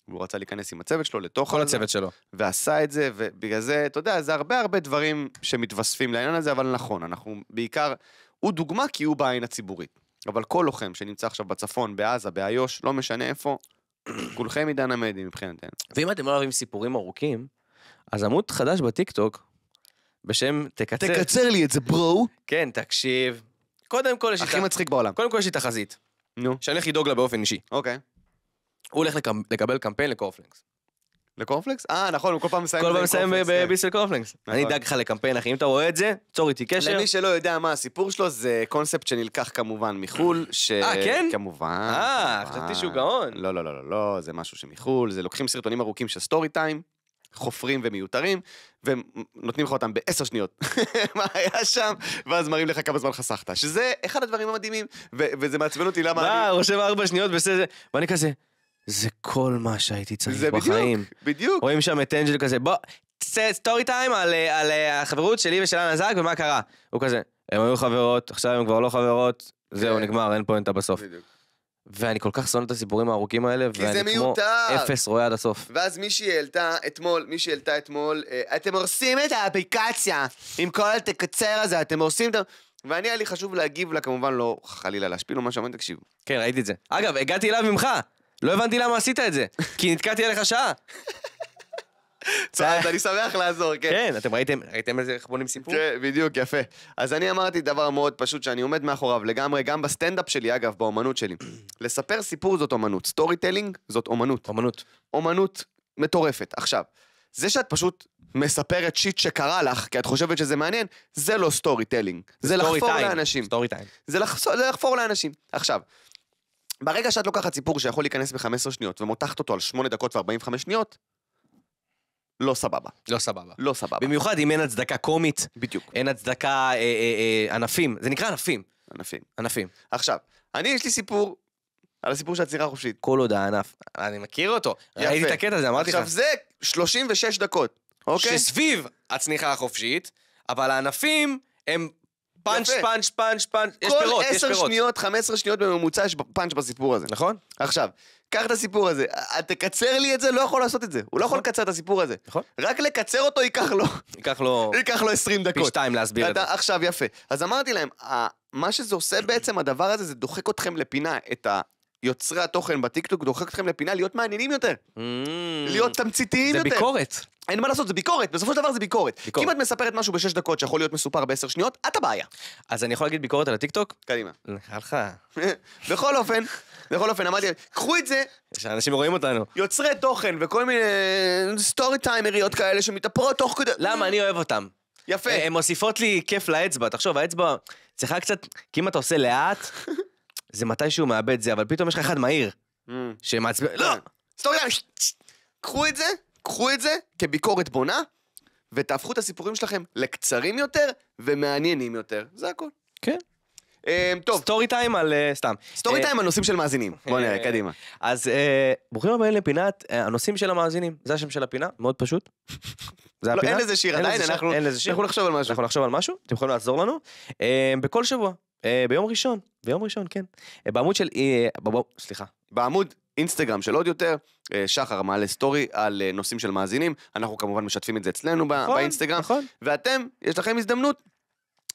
והוא רצה להיכנס עם הצוות שלו לתוך... כל הצוות שלו. ועשה את זה, ובגלל זה, אתה יודע, זה הרבה הרבה דברים שמתווספים לעניין הזה, אבל נכון, אנחנו בעיקר... הוא דוגמה כי הוא בעין הציבורית. אבל כל לוחם שנמצא עכשיו בצפון, בעזה, באיו"ש, לא משנה איפה, כולכם עידן המדי מבחינתנו. ואם אתם לא אוהבים סיפורים ארוכים, אז עמוד חדש בטיקטוק, בשם תקצר. תקצר לי את זה, ברו. כן, תקשיב. קודם כל יש לי... הכי מצחיק בעולם. קודם כל יש לי תחזית. נו. שאני הולך לדאוג לה באופן אישי. אוקיי. הוא הולך לקבל קמפיין לקורפלקס. לקורנפלקס? אה, נכון, הוא כל פעם מסיים כל פעם מסיים בביס של קורנפלקס. אני אדאג לך לקמפיין, אחי, אם אתה רואה את זה, צור איתי קשר. למי שלא יודע מה הסיפור שלו, זה קונספט שנלקח כמובן מחו"ל, ש... אה, כן? כמובן. אה, חשבתי שהוא גאון. לא, לא, לא, לא, זה משהו שמחו"ל, זה לוקחים סרטונים ארוכים של סטורי טיים, חופרים ומיותרים, ונותנים לך אותם בעשר שניות, מה היה שם, ואז מראים לך כמה זמן חסכת, שזה אחד הדברים המדהימים, וזה מעצבן אותי למה אני... מה, רושם ארבע שניות בסדר, ואני כזה... זה כל מה שהייתי צריך זה בחיים. בדיוק, בדיוק. רואים שם את אנג'ל כזה, בוא, סטורי טיים על, אה, על אה, החברות שלי ושל אנה זאג ומה קרה. הוא כזה, הם היו חברות, עכשיו הם כבר לא חברות, זהו, כן. נגמר, אין פואנטה בסוף. בדיוק. ואני כל כך שונא את הסיפורים הארוכים האלה, ואני כמו אפס רואה עד הסוף. ואז מישהי העלתה אתמול, מישהי העלתה אתמול, אה, אתם הורסים את האפליקציה עם כל התקצר הזה, אתם הורסים את ה... ואני היה לי חשוב להגיב לה, כמובן לא חלילה להשפיל או משהו, אבל תקשיבו. כן, ראיתי את זה. אגב, הגעתי אליו ממך. לא הבנתי למה עשית את זה, כי נתקעתי עליך שעה. צעד, אני שמח לעזור, כן. כן, אתם ראיתם, ראיתם איזה חבונים סיפור? כן, בדיוק, יפה. אז אני אמרתי דבר מאוד פשוט שאני עומד מאחוריו לגמרי, גם בסטנדאפ שלי, אגב, באומנות שלי. לספר סיפור זאת אומנות, סטורי טלינג זאת אומנות. אומנות. אומנות מטורפת. עכשיו, זה שאת פשוט מספרת שיט שקרה לך, כי את חושבת שזה מעניין, זה לא סטורי טלינג. זה לחפור לאנשים. סטורי טיים. זה לחפור לאנשים. עכשיו, ברגע שאת לוקחת סיפור שיכול להיכנס ב-15 שניות ומותחת אותו על 8 דקות ו-45 שניות, לא סבבה. לא סבבה. לא סבבה. במיוחד אם אין הצדקה קומית. בדיוק. אין הצדקה אה, אה, אה, ענפים. זה נקרא ענפים. ענפים. ענפים. עכשיו, אני יש לי סיפור על הסיפור של הצירה החופשית. כל עוד הענף. אני מכיר אותו. יפה. ראיתי את הקטע הזה, אמרתי לך. עכשיו זה 36 דקות, אוקיי? שסביב הצניחה החופשית, אבל הענפים הם פאנץ', פאנץ', פאנץ', פאנץ', יש פירות, יש פירות. כל עשר שניות, חמש 15 שניות בממוצע יש פאנץ' בסיפור הזה. נכון. עכשיו, קח את הסיפור הזה, תקצר לי את זה, לא יכול לעשות את זה. הוא לא יכול נכון. לקצר את הסיפור הזה. נכון. רק לקצר אותו ייקח לו... ייקח לו... ייקח לו עשרים דקות. פי שתיים להסביר את זה. עכשיו, יפה. אז אמרתי להם, מה שזה עושה בעצם, הדבר הזה, זה דוחק אתכם לפינה, את ה... יוצרי התוכן בטיקטוק דוחק אתכם לפינה להיות מעניינים יותר. Mm. להיות תמציתיים יותר. זה ביקורת. אין מה לעשות, זה ביקורת, בסופו של דבר זה ביקורת. כי אם את מספרת משהו בשש דקות שיכול להיות מסופר בעשר שניות, את הבעיה. אז אני יכול להגיד ביקורת על הטיקטוק? קדימה. נכון לך. בכל אופן, בכל אופן, אמרתי, קחו את זה. שאנשים רואים אותנו. יוצרי תוכן וכל מיני סטורי אה, טיימריות כאלה שמתאפרות תוך כדי... למה? אה. אני אוהב אותם. יפה. אה, הן מוסיפות לי כיף לאצבע, תחשוב, האצבע צריכה קצת, כי אם אתה עושה לאט, זה מתי שהוא מאבד זה, אבל פתאום יש לך אחד מהיר, mm. שמעצבן, לא, אה. סתום להם, קחו את זה, קחו את זה כביקורת בונה, ותהפכו את הסיפורים שלכם לקצרים יותר ומעניינים יותר, זה הכל. כן. אה, טוב. סטורי טיים על, אה, סתם. סטורי טיים על נושאים של מאזינים. בוא נראה, קדימה. אז ברוכים הבאים לפינת הנושאים של המאזינים. זה השם של הפינה, מאוד פשוט. זה לא, הפינה. אין לזה שיר עדיין, אנחנו נחשוב על משהו. אנחנו נחשוב על משהו, אתם יכולים לעזור לנו. בכל שבוע, אה, ביום ראשון, ביום ראשון, כן. אה, בעמוד של... אה, סליחה. בעמוד אינסטגרם של עוד יותר, שחר מעלה סטורי על נושאים של מאזינים, אנחנו כמובן משתפים את זה אצלנו נכון, באינסטגרם, נכון. ואתם, יש לכם הזדמנות.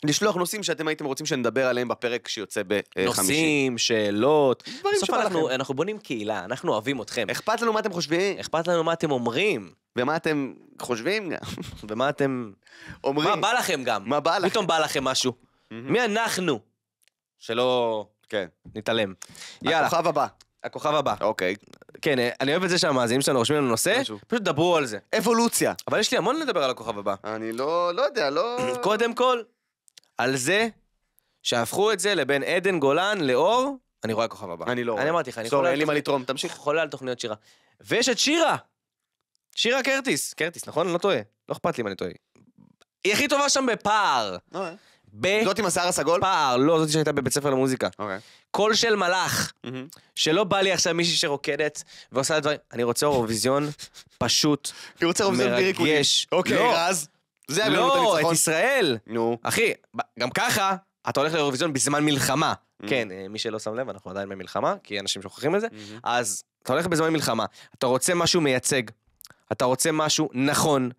לשלוח נושאים שאתם הייתם רוצים שנדבר עליהם בפרק שיוצא בחמישי. נושאים, שאלות. בסוף אנחנו, אנחנו בונים קהילה, אנחנו אוהבים אתכם. אכפת לנו מה אתם חושבים. אכפת לנו מה אתם אומרים. ומה אתם חושבים גם. ומה אתם... אומרים. מה בא לכם גם. מה בא לכם. פתאום בא לכם משהו. מי אנחנו? שלא... כן. נתעלם. יאללה. הכוכב הבא. הכוכב הבא. אוקיי. כן, אה, אני אוהב את זה שהמאזינים שלנו רושמים לנו נושא, משהו. פשוט דברו על זה. אבולוציה. אבל יש לי המון לדבר על הכוכב הבא. אני לא, לא יודע, לא... קודם כל, על זה שהפכו את זה לבין עדן גולן לאור, אני רואה הכוכב הבא. אני לא רואה. אני אמרתי לך, אני יכול... אין לי מה לתרום, תמשיך. חולה על תוכניות שירה. ויש את שירה! שירה קרטיס. קרטיס, נכון? אני לא טועה. לא אכפת לי אם אני טועה. היא הכי טובה שם בפער. אוקיי. ב... זאת עם השיער הסגול? פער, לא, זאת שהייתה בבית ספר למוזיקה. אוקיי. Okay. קול של מלאך, mm-hmm. שלא בא לי עכשיו מישהי שרוקדת ועושה דברים, אני רוצה אירוויזיון פשוט, אני רוצה אירוויזיון בלי ריקודים. מרגש. אוקיי, okay, לא, רז. זה היה לא, את הניצחון. ישראל. נו. No. אחי, גם ככה, אתה הולך לאירוויזיון בזמן מלחמה. Mm-hmm. כן, אה, מי שלא שם לב, אנחנו עדיין במלחמה, כי אנשים שוכחים את זה. Mm-hmm. אז אתה הולך בזמן מלחמה, אתה רוצה משהו מייצג, אתה רוצה משהו נכון.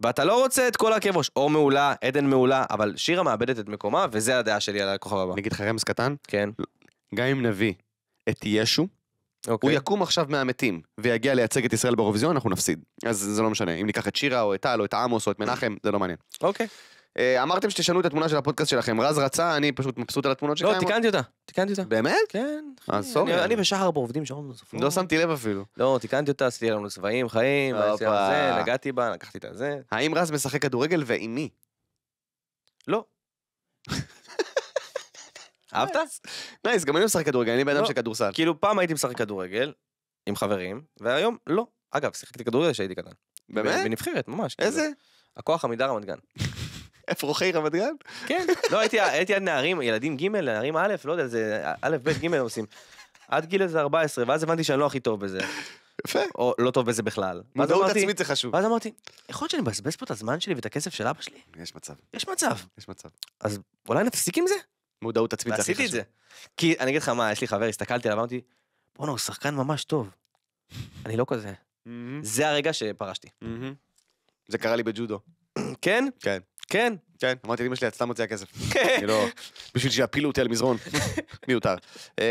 ואתה לא רוצה את כל הכאב ראש. אור מעולה, עדן מעולה, אבל שירה מאבדת את מקומה, וזה הדעה שלי על הכוכב הבא. נגיד לך רמז קטן? כן. גם אם נביא את ישו, אוקיי. הוא יקום עכשיו מהמתים, ויגיע לייצג את ישראל באירוויזיון, אנחנו נפסיד. אז זה לא משנה, אם ניקח את שירה, או את טל, או את עמוס, או את מנחם, זה לא מעניין. אוקיי. אה, אמרתם שתשנו את התמונה של הפודקאסט שלכם, רז רצה, אני פשוט מבסוט על התמונות שקיימות. לא, תיקנתי אותה, תיקנתי אותה. באמת? כן. אז אה, סורי. אני ושחר פה עובדים שעות לא נוספות. לא שמתי לב אפילו. לא, תיקנתי אותה, עשיתי לנו צבעים, חיים, נגעתי בה, לקחתי את הזה. האם רז משחק כדורגל ועם מי? לא. אהבת? נייס, גם אני משחק כדורגל, אני בן אדם לא, של כדורסל. כאילו, פעם הייתי משחק כדורגל עם חברים, והיום לא. אגב, שיחקתי כדורגל כשהייתי קטן. באמת? בנבחרת, ממש. איזה? כאילו. הכוח עמידה רמת גן. אפרוחי רמת גן? כן, לא, הייתי עד נערים, ילדים ג', נערים א', לא יודע, זה א', ב', ג', עושים. עד גיל איזה 14, ואז הבנתי שאני לא הכי טוב בזה. יפה. או לא טוב בזה בכלל. מודעות עצמית זה חשוב. ואז אמרתי, יכול להיות שאני מבזבז פה את הזמן שלי ואת הכסף של אבא שלי? יש מצב. יש מצב. יש מצב. אז אולי נפסיק עם זה? מודעות עצמית זה הכי חשוב. ועשיתי את זה. כי אני אגיד לך מה, יש לי חבר, הסתכלתי עליו, אמרתי, בואנה, הוא שחקן ממש טוב. אני לא כזה. זה הרגע שפרשתי. זה קרה לי בג'ודו. כן? כן. כן? כן, אמרתי לאמא שלי, את סתם מוציאה כסף. כן. אני לא... בשביל שיפילו אותי על מזרון. מיותר. אמ,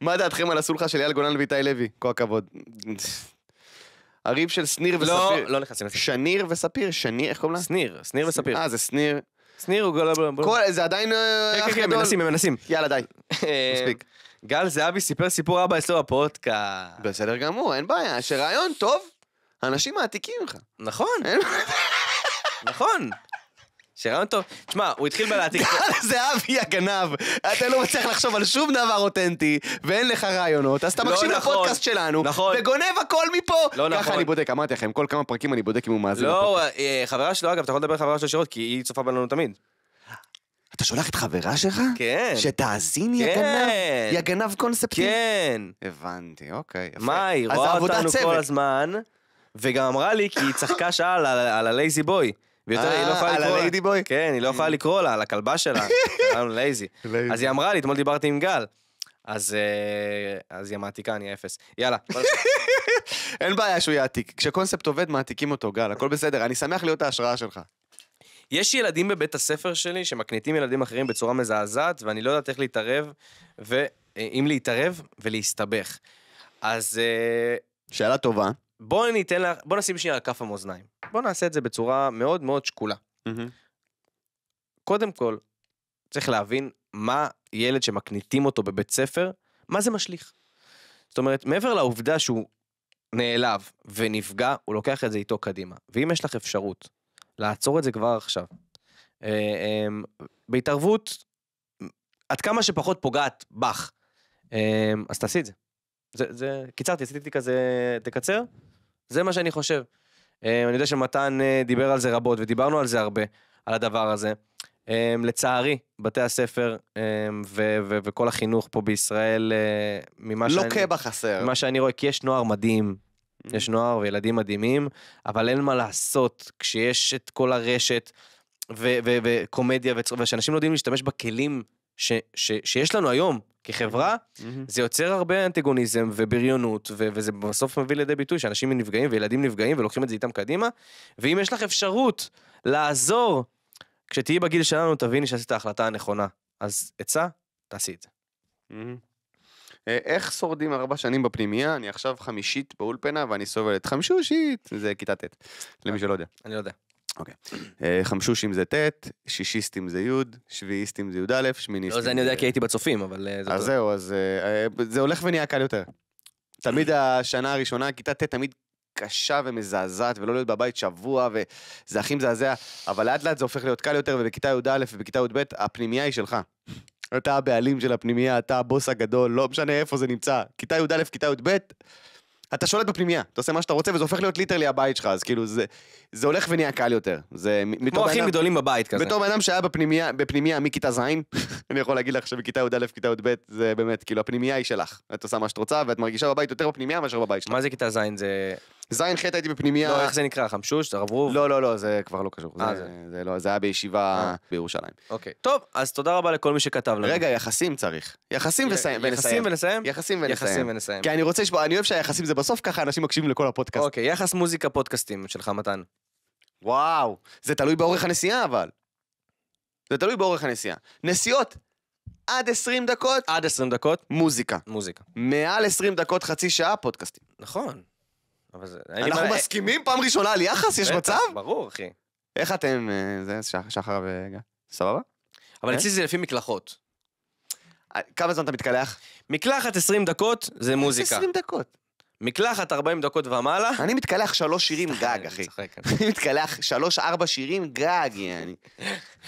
מה דעתכם על הסולחה של אייל גולן ואיתי לוי? כל הכבוד. הריב של שניר לא, וספיר. לא, לא נכנסים לזה. שניר וספיר? שניר, איך קוראים לה? שניר, שניר וספיר. אה, זה שניר. שניר הוא גלובלום. זה עדיין אח אה, כן, כן, גדול. מנסים, הם מנסים. יאללה, די. מספיק. גל זהבי סיפר סיפור אבא אצלו בפודקאסט. בסדר גמור, אין בעיה. שרעיון טוב, אנשים מעתיקים לך. נכון. נכון. שרעיון טוב. תשמע, הוא התחיל בלהעתיק... זה אבי הגנב. אתה לא מצליח לחשוב על שום דבר אותנטי, ואין לך רעיונות, אז אתה לא מקשיב נכון. לפודקאסט שלנו, נכון. וגונב הכל מפה. לא נכון. ככה אני בודק, אמרתי לכם, כל כמה פרקים אני בודק אם הוא מאזין. לא, אה, חברה שלו, אגב, אתה יכול לדבר חברה שלו שירות, כי היא צופה בנו תמיד. אתה שולח את חברה שלך? כן. שתאזין, יא גנב? כן. יא גנב קונספטי? כן. הבנתי, אוקיי. מה, היא רואה אותנו כל הזמן, וגם אמרה לי, כי היא צחקה שעה על הלייזי בוי. ויותר, היא לא אה, יכולה לקרוא לה. על הליידי בוי? כן, היא לא יכולה mm. לקרוא לה, על הכלבה שלה. קראנו לייזי. אז היא אמרה לי, אתמול דיברתי עם גל. אז אה, היא מעתיקה, אני אפס. יאללה. אין בעיה שהוא יעתיק. כשקונספט עובד, מעתיקים אותו, גל, הכל בסדר. אני שמח להיות ההשראה שלך. יש ילדים בבית הספר שלי שמקניטים ילדים אחרים בצורה מזעזעת, ואני לא יודעת איך להתערב, ואם אה, להתערב, ולהסתבך. אז... שאלה טובה. בוא ניתן לה, בוא נשים שנייה על כף המאזניים. בוא נעשה את זה בצורה מאוד מאוד שקולה. קודם כל, צריך להבין מה ילד שמקניטים אותו בבית ספר, מה זה משליך. זאת אומרת, מעבר לעובדה שהוא נעלב ונפגע, הוא לוקח את זה איתו קדימה. ואם יש לך אפשרות לעצור את זה כבר עכשיו, אה, אה, בהתערבות עד כמה שפחות פוגעת בך, אה, אז תעשי את זה. זה, זה, קיצרתי, עשיתי כזה, תקצר, זה מה שאני חושב. אמ, אני יודע שמתן אה, דיבר על זה רבות, ודיברנו על זה הרבה, על הדבר הזה. אמ, לצערי, בתי הספר אמ, ו- ו- וכל החינוך פה בישראל, אה, ממה שאני... לוקה בחסר. ממה שאני רואה, כי יש נוער מדהים, mm-hmm. יש נוער וילדים מדהימים, אבל אין מה לעשות כשיש את כל הרשת וקומדיה, ו- ו- ושאנשים לא יודעים להשתמש בכלים ש, ש, שיש לנו היום כחברה, mm-hmm. זה יוצר הרבה אנטגוניזם ובריונות, ו, וזה בסוף מביא לידי ביטוי שאנשים נפגעים וילדים נפגעים ולוקחים את זה איתם קדימה, ואם יש לך אפשרות לעזור, כשתהיי בגיל שלנו תביני שעשית את ההחלטה הנכונה. אז עצה, תעשי את זה. Mm-hmm. איך שורדים ארבע שנים בפנימייה? אני עכשיו חמישית באולפנה ואני סובלת. חמישושית, זה כיתה ט', למי שלא יודע. אני לא יודע. אוקיי. אה, חמשושים זה ט', שישיסטים זה י', שביעיסטים זה י"א, שמיניסטים. לא, זה... לא, זה אני יודע כי הייתי בצופים, אבל... אה, אז זהו, אז אה, זה הולך ונהיה קל יותר. תמיד השנה הראשונה, כיתה ט', תמיד קשה ומזעזעת, ולא להיות בבית שבוע, וזה הכי מזעזע, אבל לאט לאט זה הופך להיות קל יותר, ובכיתה י"א ובכיתה י"ב, הפנימייה היא שלך. אתה הבעלים של הפנימייה, אתה הבוס הגדול, לא משנה איפה זה נמצא. כיתה י"א, כיתה י"ב, אתה שולט בפנימייה, אתה עושה מה שאתה רוצה, וזה הופך להיות ליטרלי הבית שלך, אז כאילו, זה, זה הולך ונהיה קל יותר. זה כמו אחים גדולים בבית כזה. בתור בן שהיה בפנימייה, בפנימייה מכיתה ז', אני יכול להגיד לך שבכיתה י"א, כיתה י"ב, זה באמת, כאילו, הפנימייה היא שלך. את עושה מה שאת רוצה, ואת מרגישה בבית יותר בפנימייה מאשר בבית שלך. מה זה כיתה ז'? זה... זין ח' הייתי בפנימייה... לא, איך זה נקרא? חמשוש? הרברוב? לא, לא, לא, זה כבר לא קשור. אה, זה... זה לא, זה היה בישיבה אה. בירושלים. אוקיי. טוב, אז תודה רבה לכל מי שכתב לנו. רגע, יחסים צריך. יחסים ונסיים. יחסים ונסיים? יחסים ונסיים. כי אני רוצה לשמוע, אני אוהב שהיחסים זה בסוף, ככה אנשים מקשיבים לכל הפודקאסט. אוקיי, יחס מוזיקה פודקאסטים שלך, מתן. וואו, זה תלוי באורך הנסיעה אבל. זה תלוי באורך הנסיעה. נסיעות, עד 20 דקות. עד 20 דקות. מוזיקה. מוזיקה. מעל 20 דקות, חצי שעה, פודקאסטים. נכון. אנחנו מסכימים פעם ראשונה על יחס? יש מצב? ברור, אחי. איך אתם, אה, זה שחר וגל? סבבה? אבל כן? אצלי זה לפי מקלחות. אה, כמה זמן אתה מתקלח? מקלחת 20 דקות זה מוזיקה. 20 דקות. מקלחת 40 דקות ומעלה. אני מתקלח שלוש שירים גג, אחי. אני מתקלח שלוש-ארבע שירים גג, יעני.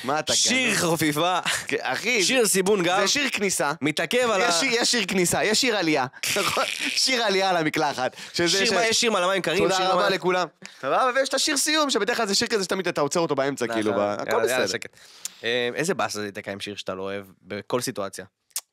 מה אתה גג? שיר חופיפה. כן, אחי. שיר סיבון גב. זה שיר כניסה. מתעכב על ה... יש שיר כניסה, יש שיר עלייה. נכון? שיר עלייה על המקלחת. יש שיר על המים קרים. תודה רבה לכולם. סבבה, ויש את השיר סיום, שבדרך כלל זה שיר כזה שתמיד אתה עוצר אותו באמצע, נכון, כאילו, נכון. הכל בסדר. אה, איזה באסה זה יתקע עם שיר שאתה לא אוהב בכל סיטואציה.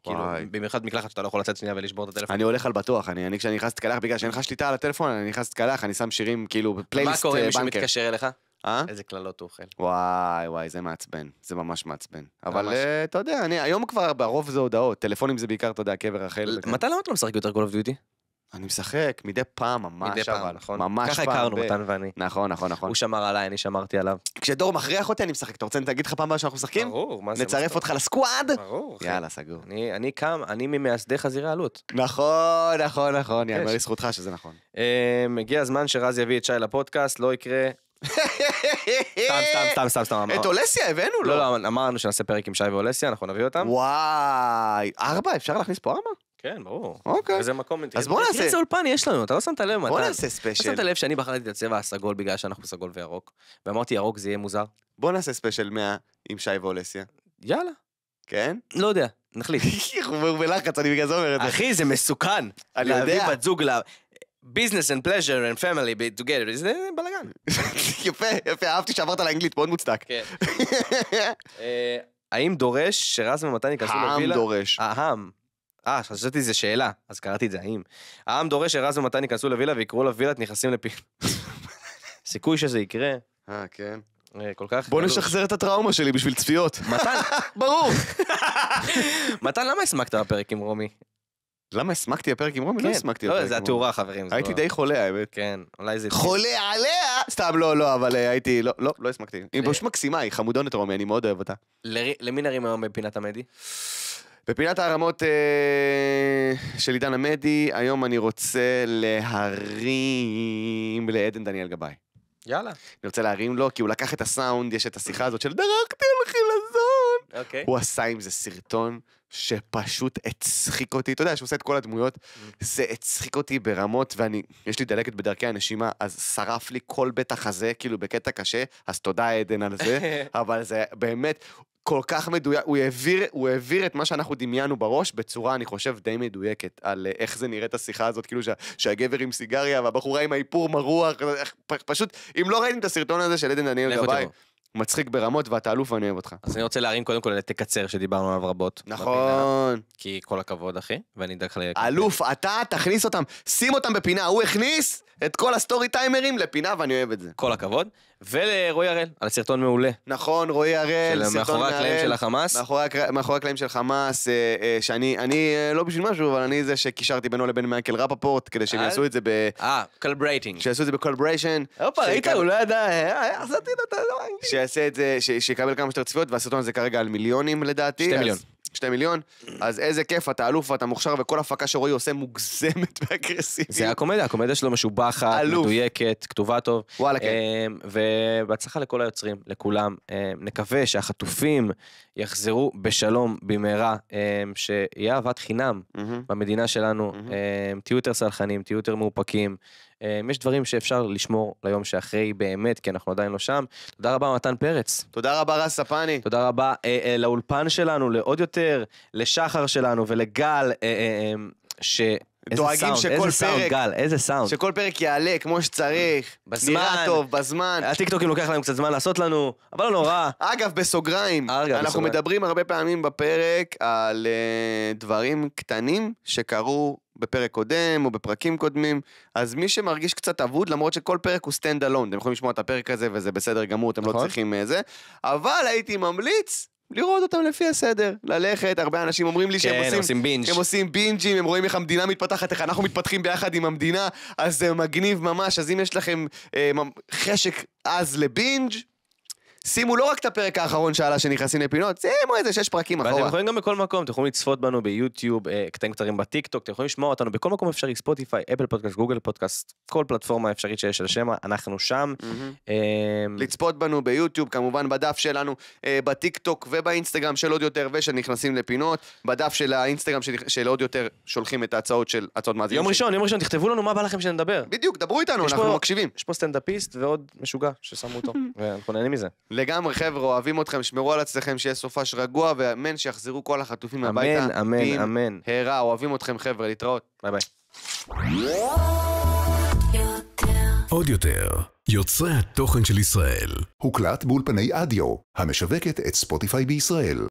כאילו, במיוחד מקלחת שאתה לא יכול לצאת שנייה ולשבור את הטלפון. אני הולך על בטוח, אני, אני כשאני נכנס להתקלח, בגלל שאין לך שליטה על הטלפון, אני נכנס להתקלח, אני שם שירים, כאילו, פלייליסט בנקר. מה קורה אם אה, מישהו מתקשר אליך? אה? איזה קללות הוא אוכל. וואי, וואי, זה מעצבן, זה ממש מעצבן. אבל ממש... Uh, אתה יודע, אני, היום כבר ברוב זה הודעות, טלפונים זה בעיקר, אתה יודע, קבר רחל. מתי למה אתה לא משחק יותר Call of Duty? אני משחק מדי פעם, ממש מדי פעם, אבל, נכון? ממש ככה פעם. ככה הכרנו, מתן ואני. נכון, נכון, נכון. הוא שמר עליי, אני שמרתי עליו. כשדור מכריח אותי, אני משחק. אתה רוצה אני אגיד לך פעם מה שאנחנו משחקים? ברור, מה זה? נצרף אותך לסקוואד? ברור, אחי. יאללה, סגור. אני, אני קם, אני ממייסדי חזירי עלות. נכון, נכון, נכון, יאללה, יש. לזכותך שזה נכון. מגיע אמ, הזמן שרז יביא את שי לפודקאסט, לא יקרה. סתם, סתם, סתם, סתם, סתם. את אולסיה הבאנו לו. לא, לא, אמרנו שנעשה פרק עם שי ואולסיה, אנחנו נביא אותם. וואי, ארבע? אפשר להכניס פה ארבע? כן, ברור. אוקיי. וזה מקום אז בוא נעשה. איזה אולפן יש לנו, אתה לא שמת לב. בוא נעשה ספיישל. אתה שמת לב שאני בחרתי את הצבע הסגול בגלל שאנחנו סגול וירוק, ואמרתי ירוק זה יהיה מוזר. בוא נעשה ספיישל 100 עם שי ואולסיה. יאללה. כן? לא יודע, נחליט. הוא בלחץ, אני בגלל זה אומר את זה. אחי, זה מסוכן. אני יודע. להביא בת זוג ל... ביזנס אנד פלז'ר אנד פמילי טוגדר, זה בלאגן. יפה, יפה, אהבתי שעברת לאנגלית, מאוד מוצדק. כן. אה, האם דורש שרז ומתן ייכנסו לווילה? העם דורש. העם. אה, חשבתי שזו שאלה, אז קראתי את זה, האם. העם דורש שרז ומתן ייכנסו לווילה ויקראו לווילת נכנסים לפי... סיכוי שזה יקרה. אה, כן. אה, כל כך... בוא נשחזר את הטראומה שלי בשביל צפיות. מתן! ברור! מתן, למה הסמקת בפרק עם רומי? למה הסמקתי הפרק עם רומי? לא כן. הסמקתי הפרק לא, עם רומי. לא, זה התאורה, חברים. הייתי די חולה, האמת. כן, אולי זה... חולה עליה! סתם, לא, לא, אבל אה, הייתי... לא, לא, לא הסמקתי. היא פשוט מקסימה, היא חמודונת רומי, אני מאוד אוהב אותה. למי נרים היום בפינת המדי? בפינת הערמות אה, של עידן עמדי, היום אני רוצה להרים לעדן דניאל גבאי. יאללה. אני רוצה להרים לו, כי הוא לקח את הסאונד, יש את השיחה הזאת של דרכתי על חילזון. אוקיי. הוא עשה עם זה סרטון שפשוט הצחיק אותי, אתה יודע, שהוא עושה את כל הדמויות, mm. זה הצחיק אותי ברמות, ואני, יש לי דלקת בדרכי הנשימה, אז שרף לי כל בית החזה, כאילו בקטע קשה, אז תודה עדן על זה, אבל זה באמת, כל כך מדויק, הוא העביר, הוא העביר את מה שאנחנו דמיינו בראש בצורה, אני חושב, די מדויקת, על אה, איך זה נראית השיחה הזאת, כאילו שה, שהגבר עם סיגריה והבחורה עם האיפור מרוח, פשוט, אם לא ראיתם את הסרטון הזה של עדן דניאל גבאי, מצחיק ברמות ואתה אלוף ואני אוהב אותך. אז אני רוצה להרים קודם כל את תקצר שדיברנו עליו רבות. נכון. בפינה, כי כל הכבוד אחי, ואני אדאג לך... ל... אלוף, אתה תכניס אותם, שים אותם בפינה, הוא הכניס, את כל הסטורי טיימרים לפינה, ואני אוהב את זה. כל הכבוד. ולרועי הראל, על סרטון מעולה. נכון, רועי הראל, סרטון מעולה. מאחורי הקלעים של החמאס. מאחורי הקלעים של חמאס, אה, אה, שאני, אני אה, לא בשביל משהו, אבל אני זה שקישרתי בינו לבין מייקל רפפורט, כדי שהם יעשו את זה ב... אה, קלברייטינג. שיעשו את זה בקלבריישן. הופה, ראית, הוא לא ידע, עשיתי לו את ה... לא שיעשה את זה, שיקבל כמה שיותר צפיות, והסרטון הזה כרגע על מיליונים לדעתי. שתי מיליון. שתי מיליון, אז איזה כיף, אתה אלוף ואתה מוכשר, וכל הפקה שרועי עושה מוגזמת ואגרסיבית. זה הקומדיה, הקומדיה שלו משובחת, מדויקת, כתובה טוב. וואלה, כן. אמ, ובהצלחה לכל היוצרים, לכולם. אמ, נקווה שהחטופים יחזרו בשלום במהרה, אמ, שיהיה אהבת חינם במדינה שלנו. תהיו יותר סלחנים, תהיו יותר מאופקים. אמ, יש דברים שאפשר לשמור ליום שאחרי באמת, כי אנחנו עדיין לא שם. תודה רבה מתן פרץ. תודה רבה רס ספני. תודה רבה אה, אה, לאולפן שלנו, לעוד יותר, לשחר שלנו ולגל, אה, אמ, ש... דואגים שכל פרק, איזה סאונד גל, איזה סאונד. שכל פרק יעלה כמו שצריך, בזמן, נראה טוב, בזמן. הטיקטוקים לוקח להם קצת זמן לעשות לנו, אבל לא נורא. אגב, בסוגריים, אנחנו מדברים הרבה פעמים בפרק על דברים קטנים שקרו בפרק קודם או בפרקים קודמים, אז מי שמרגיש קצת אבוד, למרות שכל פרק הוא stand alone, אתם יכולים לשמוע את הפרק הזה וזה בסדר גמור, אתם לא נכון. לא צריכים אה, זה, אבל הייתי ממליץ לראות אותם לפי הסדר, ללכת, הרבה אנשים אומרים לי כן, שהם עושים, עושים בינג'. הם עושים בינג'ים, הם רואים איך המדינה מתפתחת, איך אנחנו מתפתחים ביחד עם המדינה, אז זה מגניב ממש, אז אם יש לכם אה, חשק עז לבינג', שימו לא רק את הפרק האחרון שעלה שנכנסים לפינות, שימו איזה שש פרקים אחורה. ואתם יכולים גם בכל מקום, אתם יכולים לצפות בנו ביוטיוב, אה, קטעים קצרים בטיקטוק, אתם יכולים לשמוע אותנו בכל מקום אפשרי, ספוטיפיי, אפל פודקאסט, גוגל פודקאסט, כל פלטפורמה אפשרית שיש על שמע, אנחנו שם. אמ, לצפות בנו ביוטיוב, כמובן בדף שלנו, אה, בטיקטוק ובאינסטגרם של עוד יותר ושנכנסים לפינות, בדף של האינסטגרם של עוד יותר שולחים את ההצעות של הצעות מאזינים. יום ראשון, יום ראשון, תכתבו לנו מה בא לכם לגמרי, חבר'ה, אוהבים אתכם, שמרו על עצמכם, שיהיה סופש רגוע, ואמן שיחזרו כל החטופים הביתה. אמן, אמן, אמן. הרע, אוהבים אתכם, חבר'ה, להתראות. ביי ביי. עוד יותר, יוצרי התוכן של ישראל. הוקלט באולפני אדיו, המשווקת את ספוטיפיי בישראל.